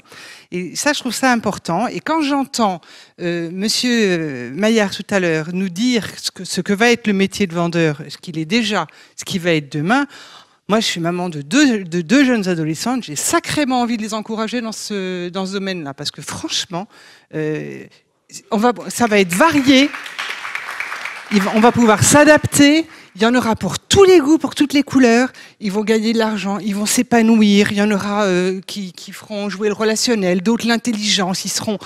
Et ça, je trouve ça important. Et quand j'entends M. Euh, monsieur euh, Maillard tout à l'heure nous dire ce que, ce que va être le métier de vendeur, ce qu'il est déjà, ce qui va être demain. Moi, je suis maman de deux, jeunes adolescentes. J'ai sacrément envie de les encourager dans ce, dans ce domaine-là. Parce que franchement, euh, on va, ça va être varié on va pouvoir s'adapter il y en aura pour tous les goûts, pour toutes les couleurs. Ils vont gagner de l'argent, ils vont s'épanouir. Il y en aura euh, qui, feront jouer le relationnel, d'autres l'intelligence. Ils seront.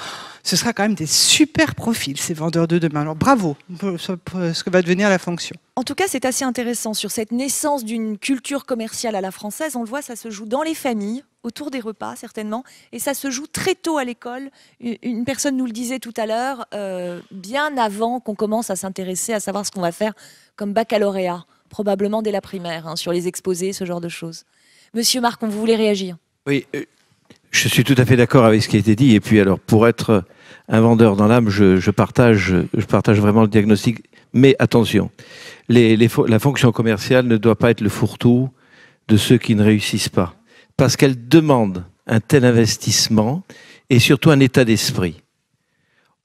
Ce sera quand même des super profils, ces vendeurs de demain. Alors bravo pour ce que va devenir la fonction. En tout cas, c'est assez intéressant sur cette naissance d'une culture commerciale à la française. On le voit, ça se joue dans les familles, autour des repas certainement, et ça se joue très tôt à l'école. Une personne nous le disait tout à l'heure, euh, bien avant qu'on commence à s'intéresser à savoir ce qu'on va faire comme baccalauréat, probablement dès la primaire, hein, sur les exposés, ce genre de choses. Monsieur Marc, on voulait réagir. Oui, euh, je suis tout à fait d'accord avec ce qui a été dit. Et puis alors, pour être un vendeur dans l'âme, je, partage, je partage vraiment le diagnostic. Mais attention, les, la fonction commerciale ne doit pas être le fourre-tout de ceux qui ne réussissent pas. Parce qu'elle demande un tel investissement et surtout un état d'esprit.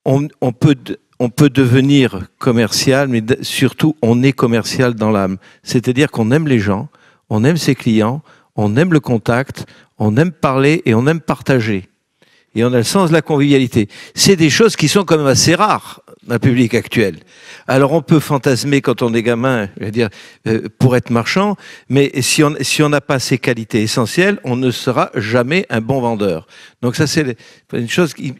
On, on, peut on peut devenir commercial, mais surtout, on est commercial dans l'âme. C'est-à-dire qu'on aime les gens, on aime ses clients, on aime le contact, on aime parler et on aime partager. Et on a le sens de la convivialité. C'est des choses qui sont quand même assez rares un public actuel. Alors on peut fantasmer quand on est gamin, dire, euh, pour être marchand, mais si on si on n'a pas ces qualités essentielles, on ne sera jamais un bon vendeur. Donc ça c'est une chose qu'il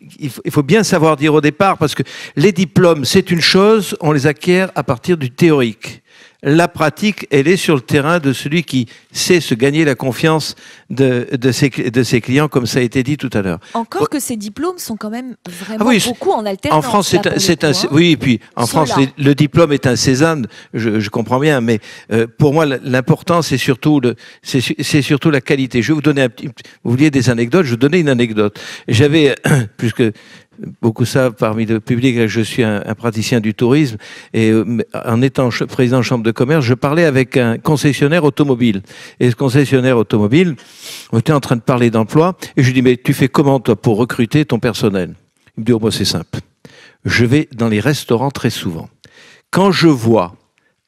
faut bien savoir dire au départ parce que les diplômes c'est une chose, on les acquiert à partir du théorique la pratique, elle est sur le terrain de celui qui sait se gagner la confiance de, de, ses, de ses clients, comme ça a été dit tout à l'heure. Encore que ces diplômes sont quand même vraiment ah beaucoup en alternance. En France, c'est un, hein. oui, et puis en France, le diplôme est un Cézanne, je, je comprends bien, mais euh, pour moi, l'important, c'est surtout le, c'est surtout la qualité. Je vais vous donner un petit, vous vouliez des anecdotes, je vais vous donner une anecdote. J'avais, puisque beaucoup savent parmi le public que je suis un, praticien du tourisme et euh, en étant président de chambre de commerce, je parlais avec un concessionnaire automobile. Et ce concessionnaire automobile, on était en train de parler d'emploi et je lui dis mais tu fais comment toi pour recruter ton personnel Il me dit oh, moi c'est simple. Je vais dans les restaurants très souvent. Quand je vois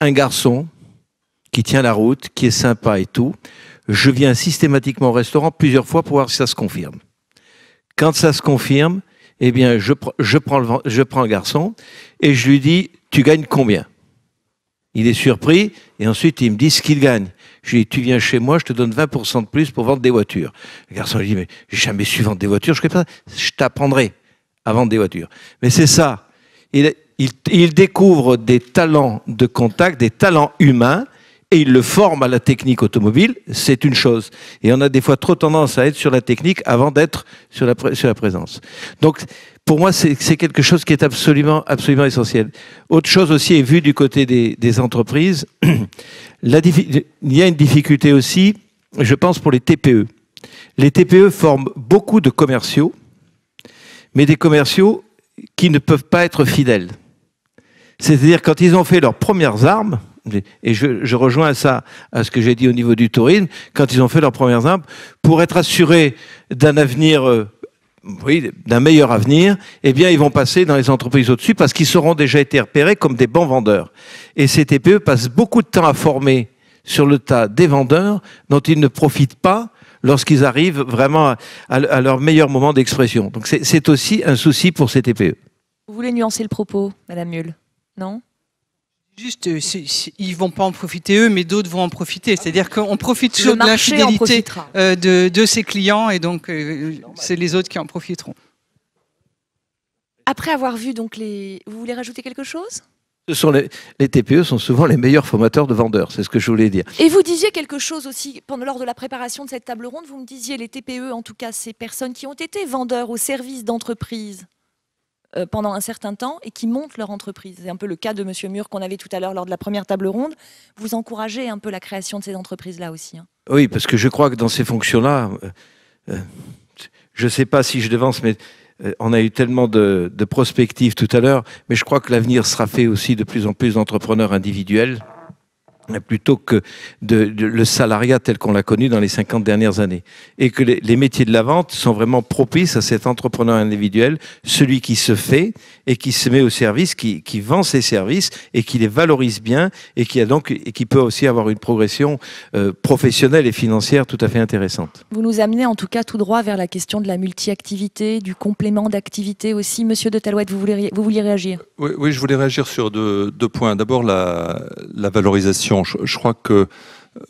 un garçon qui tient la route, qui est sympa et tout, je viens systématiquement au restaurant plusieurs fois pour voir si ça se confirme. Quand ça se confirme, eh bien, je, prends le, garçon et je lui dis, tu gagnes combien Il est surpris et ensuite il me dit ce qu'il gagne. Je lui dis, tu viens chez moi, je te donne 20% de plus pour vendre des voitures. Le garçon lui dit, mais j'ai jamais su vendre des voitures, je, je t'apprendrai à vendre des voitures. Mais c'est ça. il découvre des talents de contact, des talents humains et ils le forment à la technique automobile, c'est une chose. Et on a des fois trop tendance à être sur la technique avant d'être sur la, présence. Donc, pour moi, c'est quelque chose qui est absolument, absolument essentiel. Autre chose aussi est vue du côté des, entreprises. il y a une difficulté aussi, je pense, pour les TPE. Les TPE forment beaucoup de commerciaux, mais des commerciaux qui ne peuvent pas être fidèles. C'est-à-dire quand ils ont fait leurs premières armes, et je, rejoins ça, à ce que j'ai dit au niveau du tourisme, quand ils ont fait leurs premières impôts, pour être assurés d'un avenir euh, oui, d'un meilleur avenir, eh bien, ils vont passer dans les entreprises au-dessus parce qu'ils seront déjà été repérés comme des bons vendeurs. Et ces TPE passent beaucoup de temps à former sur le tas des vendeurs dont ils ne profitent pas lorsqu'ils arrivent vraiment à, à, leur meilleur moment d'expression. Donc, c'est aussi un souci pour ces TPE. Vous voulez nuancer le propos, Madame Mule Non Juste, ils euh, ne ils vont pas en profiter eux, mais d'autres vont en profiter. Ah C'est-à-dire qu'on profite sur de la euh, de, de, ses clients, et donc euh, c'est les autres qui en profiteront. Après avoir vu donc les, vous voulez rajouter quelque chose les, les, TPE sont souvent les meilleurs formateurs de vendeurs, c'est ce que je voulais dire. Et vous disiez quelque chose aussi pendant, lors de la préparation de cette table ronde, vous me disiez les TPE, en tout cas ces personnes qui ont été vendeurs au service d'entreprises, euh, pendant un certain temps et qui montent leur entreprise. C'est un peu le cas de Monsieur Mur qu'on avait tout à l'heure lors de la première table ronde. Vous encouragez un peu la création de ces entreprises-là aussi. Hein. Oui, parce que je crois que dans ces fonctions-là, euh, euh, je ne sais pas si je devance, mais on a eu tellement de, de prospectives tout à l'heure, mais je crois que l'avenir sera fait aussi de plus en plus d'entrepreneurs individuels plutôt que de, le salariat tel qu'on l'a connu dans les 50 dernières années. Et que les, métiers de la vente sont vraiment propices à cet entrepreneur individuel, celui qui se fait et qui se met au service, qui, qui vend ses services et qui les valorise bien et qui, a donc, et qui peut aussi avoir une progression euh, professionnelle et financière tout à fait intéressante. Vous nous amenez en tout cas tout droit vers la question de la multi-activité, du complément d'activité aussi. Monsieur de Talouette, vous, vous vouliez réagir oui, oui, je voulais réagir sur deux, points. D'abord, la, la valorisation je, crois que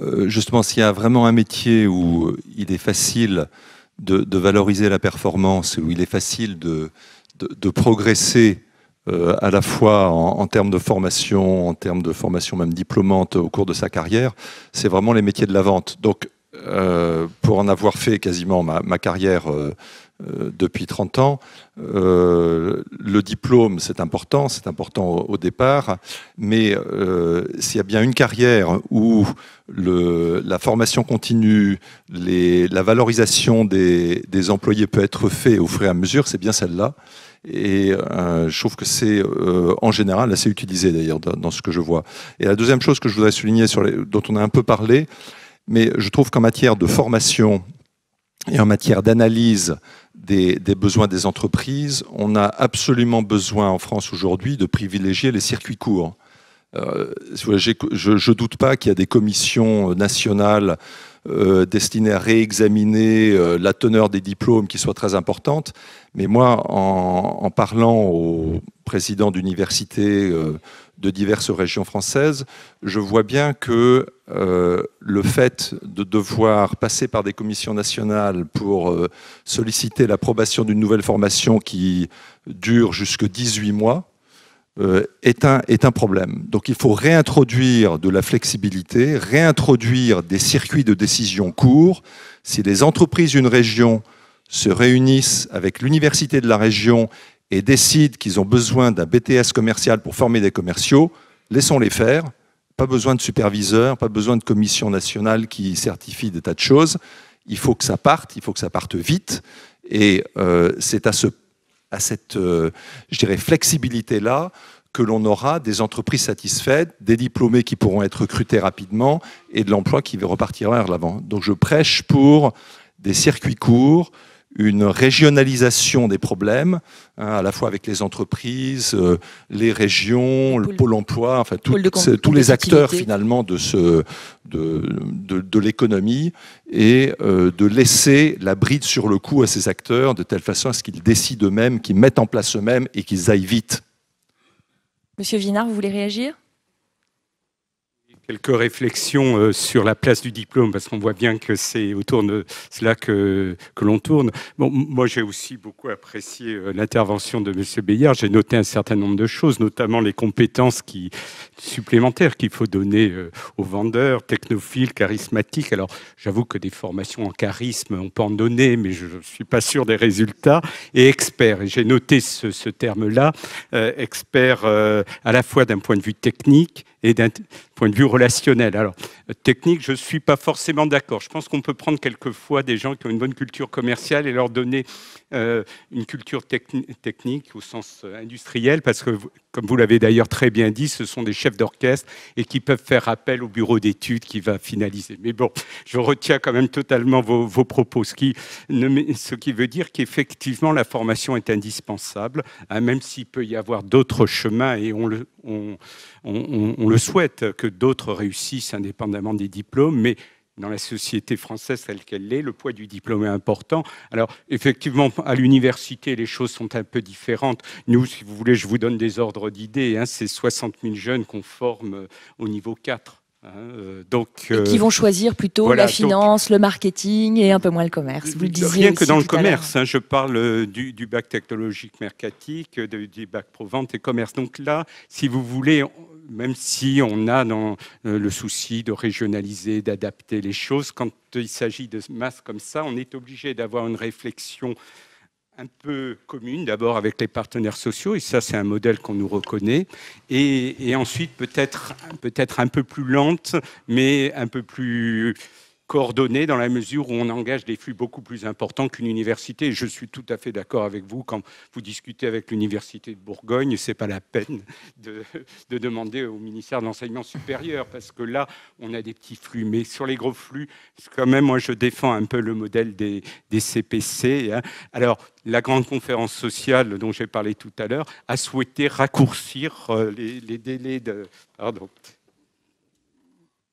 euh, justement, s'il y a vraiment un métier où euh, il est facile de, valoriser la performance, où il est facile de, progresser euh, à la fois en, termes de formation, en termes de formation même diplômante au cours de sa carrière, c'est vraiment les métiers de la vente. Donc, pour en avoir fait quasiment ma, carrière euh, depuis 30 ans. Euh, le diplôme, c'est important, c'est important au, départ, mais euh, s'il y a bien une carrière où le, la formation continue, les, la valorisation des, employés peut être faite au fur et à mesure, c'est bien celle-là. Et je trouve que c'est en général assez utilisé d'ailleurs dans, ce que je vois. Et la deuxième chose que je voudrais souligner, sur les, dont on a un peu parlé, mais je trouve qu'en matière de formation et en matière d'analyse des, besoins des entreprises. On a absolument besoin en France aujourd'hui de privilégier les circuits courts. Euh, je ne doute pas qu'il y a des commissions euh, nationales euh, destinées à réexaminer la teneur des diplômes qui soit très importante, mais moi, en, en parlant aux présidents d'universités de diverses régions françaises, je vois bien que euh, le fait de devoir passer par des commissions nationales pour euh, solliciter l'approbation d'une nouvelle formation qui dure jusque 18 mois euh, est, un, est un problème. Donc il faut réintroduire de la flexibilité, réintroduire des circuits de décision courts. Si les entreprises d'une région se réunissent avec l'université de la région et décident qu'ils ont besoin d'un BTS commercial pour former des commerciaux, laissons-les faire. Pas besoin de superviseurs, pas besoin de commission nationale qui certifie des tas de choses. Il faut que ça parte, il faut que ça parte vite. Et euh, c'est à, ce, à, cette, euh, je dirais, flexibilité-là que l'on aura des entreprises satisfaites, des diplômés qui pourront être recrutés rapidement et de l'emploi qui repartira vers l'avant. Donc je prêche pour des circuits courts, une régionalisation des problèmes, hein, à la fois avec les entreprises, euh, les régions, le pôle emploi, enfin tous les acteurs finalement de, de, l'économie, et euh, de laisser la bride sur le cou à ces acteurs de telle façon à ce qu'ils décident eux-mêmes, qu'ils mettent en place eux-mêmes et qu'ils aillent vite. Monsieur Vinard, vous voulez réagir quelques réflexions euh, sur la place du diplôme, parce qu'on voit bien que c'est autour de cela que, que l'on tourne. Bon, moi, j'ai aussi beaucoup apprécié euh, l'intervention de M. Bayard. J'ai noté un certain nombre de choses, notamment les compétences qui, supplémentaires qu'il faut donner euh, aux vendeurs, technophiles, charismatiques. Alors, j'avoue que des formations en charisme, on peut en donner, mais je ne suis pas sûr des résultats. Et experts, et j'ai noté ce, terme-là, experts expert à la fois d'un point de vue technique, et d'un point de vue relationnel. Alors, technique, je ne suis pas forcément d'accord. Je pense qu'on peut prendre quelquefois des gens qui ont une bonne culture commerciale et leur donner euh, une culture technique au sens euh, industriel, parce que, comme vous l'avez d'ailleurs très bien dit, ce sont des chefs d'orchestre et qui peuvent faire appel au bureau d'études qui va finaliser. Mais bon, je retiens quand même totalement vos, propos, ce qui, veut dire qu'effectivement la formation est indispensable, hein, même s'il peut y avoir d'autres chemins et on le, on le souhaite que d'autres réussissent indépendamment des diplômes, mais dans la société française telle qu'elle est, le poids du diplôme est important. Alors, effectivement, à l'université, les choses sont un peu différentes. Nous, si vous voulez, je vous donne des ordres d'idées. Hein. C'est 60 000 jeunes qu'on forme euh, au niveau 4. Hein, euh, donc, qui euh, vont choisir plutôt la finance, le marketing et un peu moins le commerce. Vous le disiez rien que dans le commerce. Hein, je parle du, bac technologique mercatique, du, du bac pro-vente et commerce. Donc là, si vous voulez, même si on a dans euh, le souci de régionaliser, d'adapter les choses, quand il s'agit de masse comme ça, on est obligé d'avoir une réflexion un peu commune, d'abord avec les partenaires sociaux, et ça c'est un modèle qu'on nous reconnaît, et, ensuite peut, -être, peut -être un peu plus lente, mais un peu plus coordonnées dans la mesure où on engage des flux beaucoup plus importants qu'une université. je suis tout à fait d'accord avec vous quand vous discutez avec l'université de Bourgogne, c'est pas la peine de, demander au ministère de l'enseignement supérieur parce que là, on a des petits flux. Mais sur les gros flux, quand même, moi, je défends un peu le modèle des, CPC. Hein. Alors, la grande conférence sociale dont j'ai parlé tout à l'heure a souhaité raccourcir euh, les, les délais de. Pardon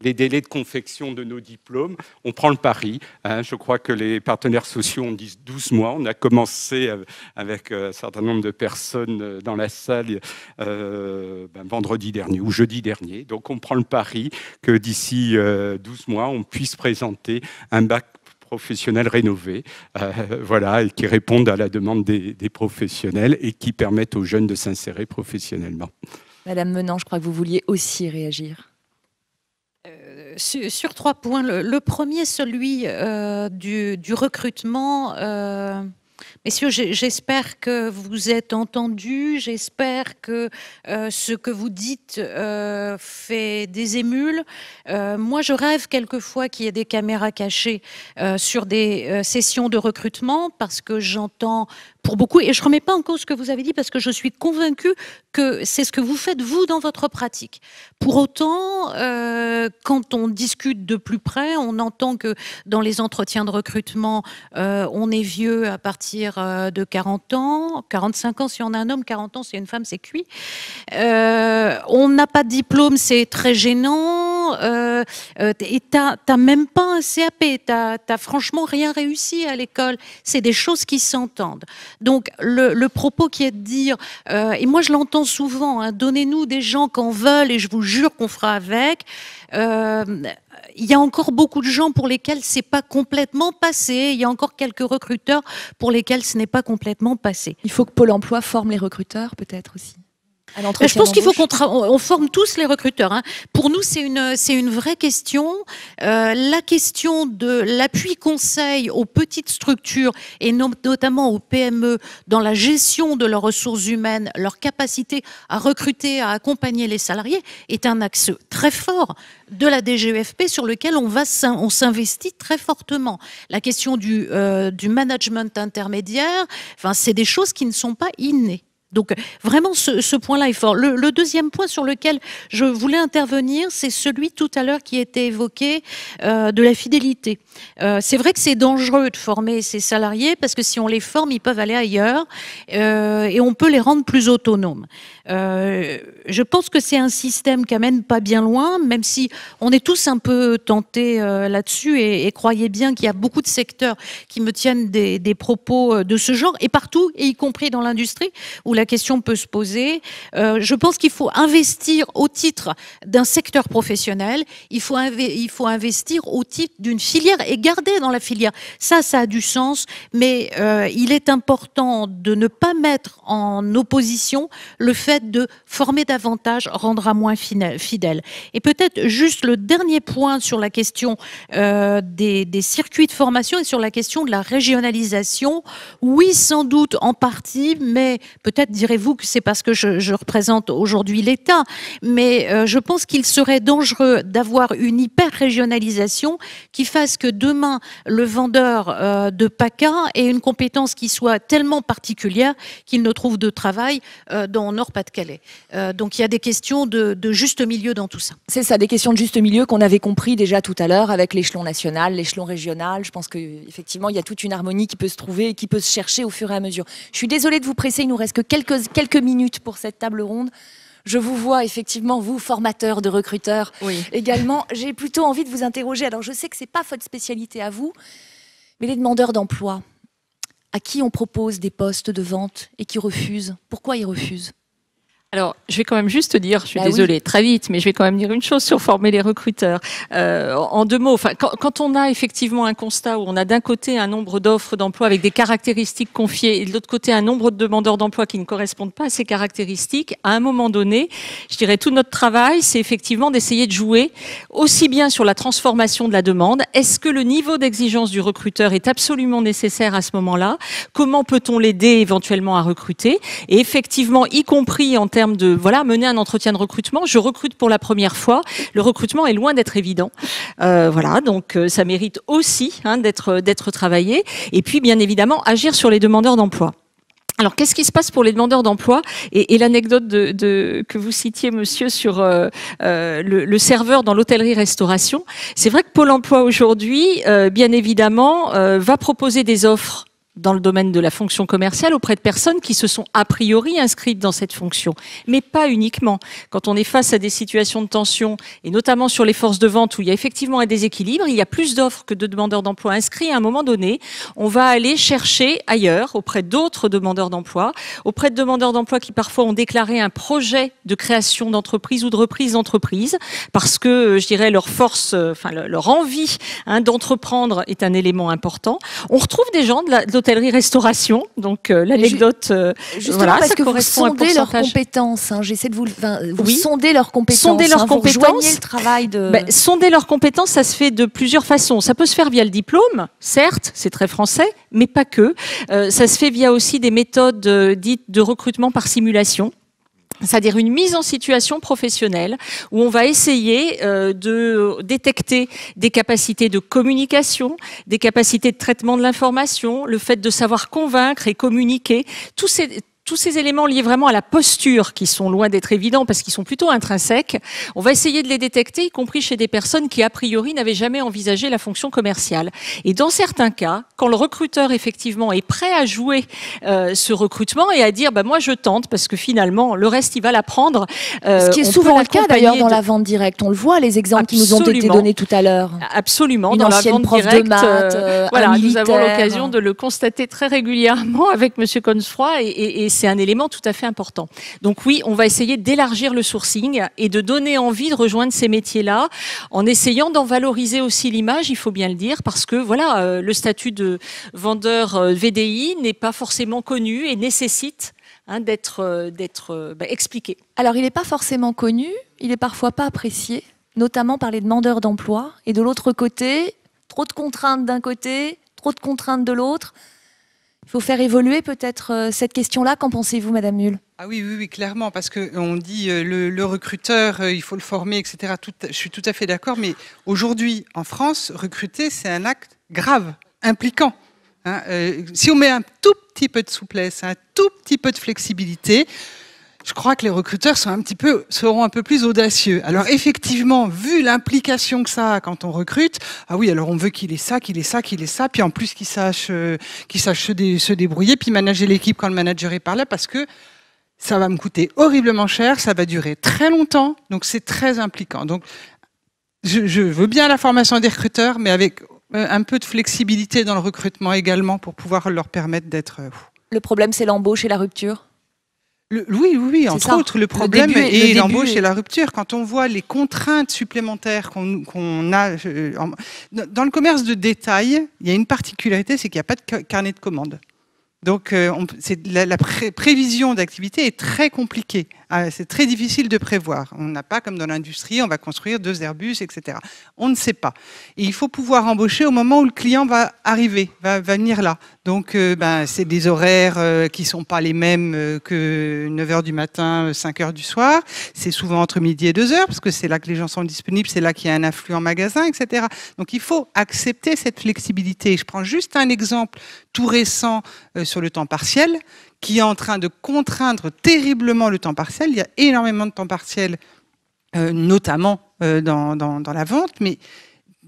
les délais de confection de nos diplômes. On prend le pari. Hein. je crois que les partenaires sociaux ont dit 12 mois. On a commencé avec euh, un certain nombre de personnes euh, dans la salle euh, ben, vendredi dernier ou jeudi dernier. Donc on prend le pari que d'ici 12 mois, on puisse présenter un bac professionnel rénové. voilà, qui répondent à la demande des, professionnels et qui permettent aux jeunes de s'insérer professionnellement. Madame Menant, je crois que vous vouliez aussi réagir sur, trois points. Le, premier, celui euh, du, recrutement. Euh, messieurs, j'espère que vous êtes entendus, j'espère que euh, ce que vous dites fait des émules. moi, je rêve quelquefois qu'il y ait des caméras cachées sur des sessions de recrutement parce que j'entends pour beaucoup. Et je ne remets pas en cause ce que vous avez dit parce que je suis convaincue que c'est ce que vous faites, vous, dans votre pratique. Pour autant, euh, quand on discute de plus près, on entend que dans les entretiens de recrutement, euh, on est vieux à partir euh, de 40 ans, 45 ans si on a un homme, 40 ans si on a une femme, c'est cuit. on n'a pas de diplôme, c'est très gênant euh, euh et tu même pas un CAP, tu franchement rien réussi à l'école. C'est des choses qui s'entendent. Donc le, propos qui est de dire, euh, et moi je l'entends souvent, hein, donnez-nous des gens qu'en veulent et je vous jure qu'on fera avec. Euh, il y a encore beaucoup de gens pour lesquels c'est pas complètement passé. Il y a encore quelques recruteurs pour lesquels ce n'est pas complètement passé. Il faut que Pôle Emploi forme les recruteurs, peut-être aussi je pense qu'il faut qu'on forme tous les recruteurs. Hein. Pour nous, c'est une, une vraie question. Euh, la question de l'appui conseil aux petites structures et notamment aux PME dans la gestion de leurs ressources humaines, leur capacité à recruter, à accompagner les salariés, est un axe très fort de la DGEFP sur lequel on va on s'investit très fortement. La question du, euh, du management intermédiaire, enfin, c'est des choses qui ne sont pas innées. Donc vraiment, ce, point-là est fort. Le, deuxième point sur lequel je voulais intervenir, c'est celui tout à l'heure qui était évoqué euh, de la fidélité. Euh, c'est vrai que c'est dangereux de former ces salariés parce que si on les forme, ils peuvent aller ailleurs euh, et on peut les rendre plus autonomes. je pense que c'est un système qui amène pas bien loin, même si on est tous un peu tentés là-dessus et, croyez bien qu'il y a beaucoup de secteurs qui me tiennent des, des propos de ce genre et partout, et y compris dans l'industrie où la question peut se poser. Euh, je pense qu'il faut investir au titre d'un secteur professionnel, il faut, il faut investir au titre d'une filière et garder dans la filière. Ça, ça a du sens, mais euh, il est important de ne pas mettre en opposition le fait de former davantage rendra moins fidèle. Et peut-être juste le dernier point sur la question euh, des circuits de formation et sur la question de la régionalisation. Oui, sans doute en partie, mais peut-être direz-vous que c'est parce que je, représente aujourd'hui l'État, mais euh, je pense qu'il serait dangereux d'avoir une hyper-régionalisation qui fasse que demain, le vendeur euh, de PACA ait une compétence qui soit tellement particulière qu'il ne trouve de travail euh, dans Nord-Pas-de-Calais. donc il y a des questions de, juste milieu dans tout ça. C'est ça, des questions de juste milieu qu'on avait compris déjà tout à l'heure avec l'échelon national, l'échelon régional. Je pense qu'effectivement, il y a toute une harmonie qui peut se trouver et qui peut se chercher au fur et à mesure. Je suis désolée de vous presser, il nous reste que quelques, quelques minutes pour cette table ronde. Je vous vois effectivement, vous, formateurs de recruteurs également. J'ai plutôt envie de vous interroger. Alors, je sais que ce n'est pas votre spécialité à vous, mais les demandeurs d'emploi, à qui on propose des postes de vente et qui refusent Pourquoi ils refusent alors, je vais quand même juste dire, je suis bah désolée, très vite, mais je vais quand même dire une chose sur former les recruteurs. Euh, en deux mots, enfin, quand, quand, on a effectivement un constat où on a d'un côté un nombre d'offres d'emploi avec des caractéristiques confiées et de l'autre côté un nombre de demandeurs d'emploi qui ne correspondent pas à ces caractéristiques, à un moment donné, je dirais tout notre travail, c'est effectivement d'essayer de jouer aussi bien sur la transformation de la demande. Est-ce que le niveau d'exigence du recruteur est absolument nécessaire à ce moment-là Comment peut-on l'aider éventuellement à recruter Et effectivement, y compris en termes de voilà mener un entretien de recrutement. Je recrute pour la première fois. Le recrutement est loin d'être évident. Euh, voilà, donc euh, ça mérite aussi hein, d'être d'être travaillé. Et puis bien évidemment agir sur les demandeurs d'emploi. Alors, qu'est-ce qui se passe pour les demandeurs d'emploi Et, l'anecdote de, que vous citiez, monsieur, sur euh, le, serveur dans l'hôtellerie-restauration, c'est vrai que Pôle Emploi aujourd'hui, bien évidemment, va proposer des offres dans le domaine de la fonction commerciale auprès de personnes qui se sont a priori inscrites dans cette fonction, mais pas uniquement. Quand on est face à des situations de tension, et notamment sur les forces de vente où il y a effectivement un déséquilibre, il y a plus d'offres que de demandeurs d'emploi inscrits à un moment donné, on va aller chercher ailleurs, auprès d'autres demandeurs d'emploi, auprès de demandeurs d'emploi qui parfois ont déclaré un projet de création d'entreprise ou de reprise d'entreprise, parce que, euh, je dirais, leur force, euh, enfin leur envie hein, d'entreprendre est un élément important. On retrouve des gens de hôtellerie-restauration. Donc euh, l'anecdote, euh, ça que correspond hein, vous sondez leurs compétences. Hein, j'essaie de vous, ben, vous sondez leurs compétences. travail sonder leurs compétences, ça se fait de plusieurs façons. Ça peut se faire via le diplôme, certes, c'est très français, mais pas que. Euh, ça se fait via aussi des méthodes dites de recrutement par simulation c'est-à-dire une mise en situation professionnelle où on va essayer euh, de détecter des capacités de communication, des capacités de traitement de l'information, le fait de savoir convaincre et communiquer, tous ces, tous ces éléments liés vraiment à la posture, qui sont loin d'être évidents parce qu'ils sont plutôt intrinsèques, on va essayer de les détecter, y compris chez des personnes qui, a priori, n'avaient jamais envisagé la fonction commerciale. Et dans certains cas, quand le recruteur, effectivement, est prêt à jouer euh, ce recrutement et à dire, bah, moi, je tente parce que finalement, le reste, il va l'apprendre. Euh, ce qui est souvent le cas, d'ailleurs, dans la vente directe. On le voit, les exemples qui nous ont été donnés tout à l'heure. Absolument. dans la vente directe, euh, voilà, nous avons l'occasion de le constater très régulièrement avec Monsieur Consfroy et, et, et c'est un élément tout à fait important. Donc oui, on va essayer d'élargir le sourcing et de donner envie de rejoindre ces métiers-là en essayant d'en valoriser aussi l'image, il faut bien le dire, parce que voilà, euh, le statut de vendeur euh, VDI n'est pas forcément connu et nécessite hein, d'être euh, d'être bah, expliqué. Alors il n'est pas forcément connu, il est parfois pas apprécié, notamment par les demandeurs d'emploi. Et de l'autre côté, trop de contraintes d'un côté, trop de contraintes de l'autre. Il faut faire évoluer peut-être euh, cette question-là. Qu'en pensez-vous, Madame Mulle ah oui, oui, clairement, parce qu'on euh, dit euh, le, recruteur, il faut le former, etc. Tout, je suis tout à fait d'accord, mais aujourd'hui, en France, recruter, c'est un acte grave, impliquant. Hein, si on met un tout petit peu de souplesse, un tout petit peu de flexibilité, je crois que les recruteurs sont un petit peu, seront un peu plus audacieux. Alors effectivement, vu l'implication que ça a quand on recrute, ah oui, alors on veut qu'il ait ça, qu'il ait ça, qu'il ait ça, puis en plus qu'il sache, euh, qu'il sache se, débrouiller, puis manager l'équipe quand le manager est par là, parce que ça va me coûter horriblement cher, ça va durer très longtemps, donc c'est très impliquant. Donc je, je veux bien la formation des recruteurs, mais avec euh, un peu de flexibilité dans le recrutement également pour pouvoir leur permettre d'être. Euh, le problème, c'est l'embauche et la rupture oui, oui, entre autres, le problème est l'embauche et la rupture. Quand on voit les contraintes supplémentaires qu'on a euh, dans le commerce de détail, il y a une particularité, c'est qu'il n'y a pas de carnet de commandes. Donc euh, la, prévision d'activité est très compliquée, ah, c'est très difficile de prévoir. On n'a pas comme dans l'industrie, on va construire deux Airbus, etc. On ne sait pas. il faut pouvoir embaucher au moment où le client va arriver, va, venir là. Donc euh, ben, c'est des horaires euh, qui ne sont pas les mêmes que 9h du matin, 5h du soir. C'est souvent entre midi et 2h, parce que c'est là que les gens sont disponibles, c'est là qu'il y a un afflux en magasin, etc. Donc il faut accepter cette flexibilité. Je prends juste un exemple tout récent sur le temps partiel, qui est en train de contraindre terriblement le temps partiel. Il y a énormément de temps partiel, euh, notamment euh, dans, dans, la vente, mais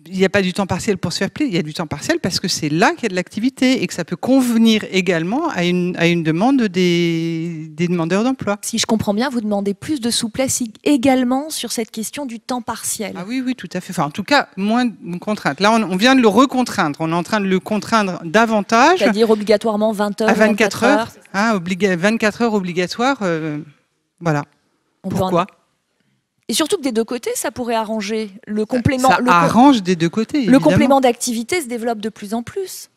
il n'y a pas du temps partiel pour se faire plaisir, il y a du temps partiel parce que c'est là qu'il y a de l'activité et que ça peut convenir également à une, à une demande des, demandeurs d'emploi. Si je comprends bien, vous demandez plus de souplesse également sur cette question du temps partiel. Ah oui, oui, tout à fait. en tout cas, moins de contraintes. Là, on, vient de le recontraindre, on est en train de le contraindre davantage. C'est-à-dire obligatoirement 20 heures. À 24, heures. 24 hein, heures obligatoires. Euh, voilà. On Pourquoi et surtout que des deux côtés, ça pourrait arranger le complément. Ça, arrange des deux côtés. Le complément d'activité se développe de plus en plus.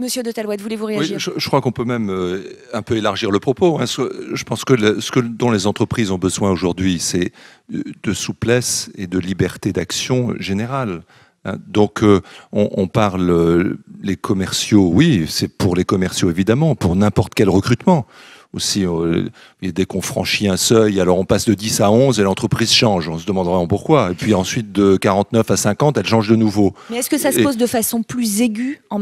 Monsieur de Talouette, voulez-vous réagir je, crois qu'on peut même euh, un peu élargir le propos. Hein. je pense que ce dont les entreprises ont besoin aujourd'hui, c'est euh, de souplesse et de liberté d'action générale. Hein. Donc, euh, on, parle les commerciaux, oui, c'est pour les commerciaux évidemment, pour n'importe quel recrutement aussi, euh, dès qu'on franchit un seuil, alors on passe de 10 à 11 et l'entreprise change. On se demandera pourquoi. Et puis ensuite, de 49 à 50, elle change de nouveau. Mais est-ce que ça se pose de façon plus aiguë en,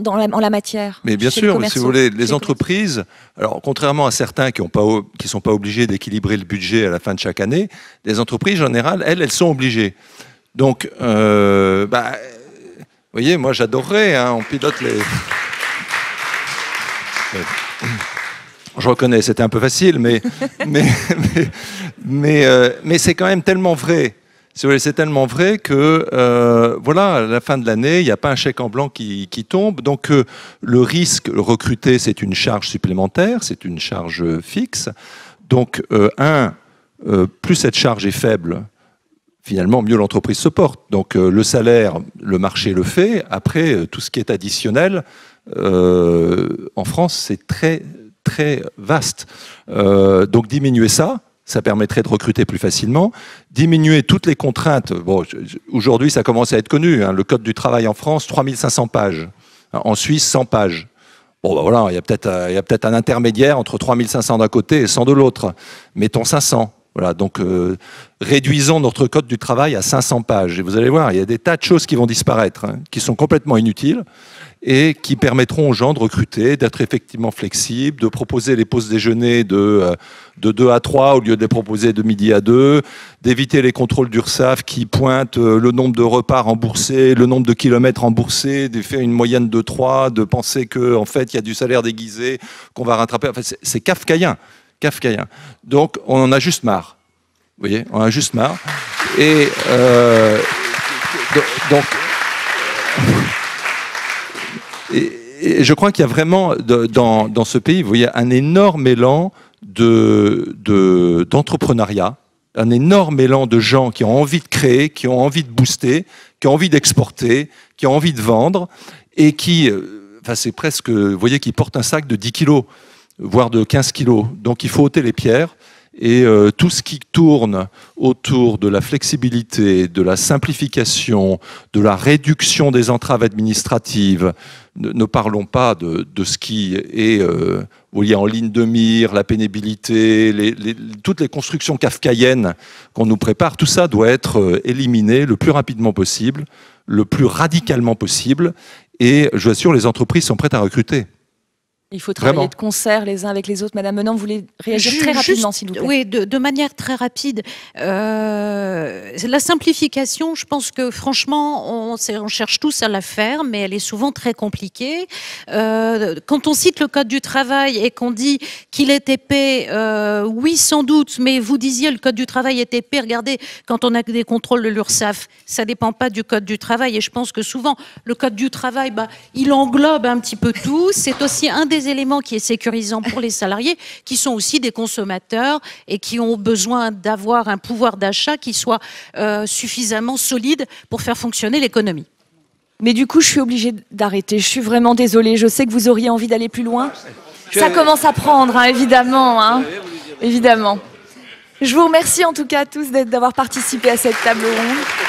dans la, en la, matière Mais bien sûr, si vous voulez, les entreprises, alors contrairement à certains qui ne sont pas obligés d'équilibrer le budget à la fin de chaque année, les entreprises, en général, elles, elles sont obligées. Donc, euh, bah, vous voyez, moi j'adorerais, hein, on pilote les... Je reconnais, c'était un peu facile, mais, mais, mais, euh, mais, c'est quand même tellement vrai. C'est tellement vrai que, euh, voilà, à la fin de l'année, il n'y a pas un chèque en blanc qui, tombe. Donc, euh, le risque, recruté, c'est une charge supplémentaire, c'est une charge fixe. Donc, un, plus cette charge est faible, finalement, mieux l'entreprise se porte. Donc, le salaire, le marché le fait. Après, tout ce qui est additionnel, en France, c'est très très vaste. Euh, donc diminuer ça, ça permettrait de recruter plus facilement, diminuer toutes les contraintes. Bon, aujourd'hui, ça commence à être connu. Hein, le Code du travail en France, 3500 pages. Hein, en Suisse, 100 pages. Bon, ben voilà, il y a peut-être euh, peut un intermédiaire entre 3500 d'un côté et 100 de l'autre. Mettons 500. Voilà, donc euh, réduisons notre code du travail à 500 pages. Et vous allez voir, il y a des tas de choses qui vont disparaître, hein, qui sont complètement inutiles et qui permettront aux gens de recruter, d'être effectivement flexibles, de proposer les pauses déjeuner de, euh, de 2 à 3 au lieu de les proposer de midi à 2, d'éviter les contrôles d'URSAF qui pointent euh, le nombre de repas remboursés, le nombre de kilomètres remboursés, de faire une moyenne de 3, de penser qu'en en fait il y a du salaire déguisé qu'on va rattraper. Enfin, c'est kafkaïen kafkaïen. Donc on en a juste marre. Vous voyez, on en a juste marre. Et euh, donc. Et, je crois qu'il y a vraiment dans, ce pays, vous voyez, un énorme élan d'entrepreneuriat, de, un énorme élan de gens qui ont envie de créer, qui ont envie de booster, qui ont envie d'exporter, qui ont envie de vendre, et qui, euh, enfin c'est presque, vous voyez, qui portent un sac de 10 kilos voire de 15 kilos. Donc il faut ôter les pierres. Et euh, tout ce qui tourne autour de la flexibilité, de la simplification, de la réduction des entraves administratives, ne, parlons pas de, ce qui est vous euh, en ligne de mire, la pénibilité, les, toutes les constructions kafkaïennes qu'on nous prépare, tout ça doit être euh, éliminé le plus rapidement possible, le plus radicalement possible. Et je vous assure, les entreprises sont prêtes à recruter. Il faut travailler de concert les uns avec les autres. Madame Menant, vous voulez réagir très rapidement, s'il vous plaît Oui, de, manière très rapide. Euh, la simplification, je pense que franchement, on, cherche tous à la faire, mais elle est souvent très compliquée. Euh, quand on cite le Code du travail et qu'on dit qu'il est épais, euh, oui, sans doute, mais vous disiez le Code du travail est épais. Regardez, quand on a des contrôles de l'URSSAF, ça dépend pas du Code du travail. Et je pense que souvent, le Code du travail, bah, il englobe un petit peu tout. C'est aussi un des des éléments qui est sécurisant pour les salariés, qui sont aussi des consommateurs et qui ont besoin d'avoir un pouvoir d'achat qui soit euh, suffisamment solide pour faire fonctionner l'économie. Mais du coup, je suis obligée d'arrêter. Je suis vraiment désolée. Je sais que vous auriez envie d'aller plus loin. Ça commence à prendre, hein, évidemment. Hein. Évidemment. Je vous remercie en tout cas tous d'avoir participé à cette table ronde.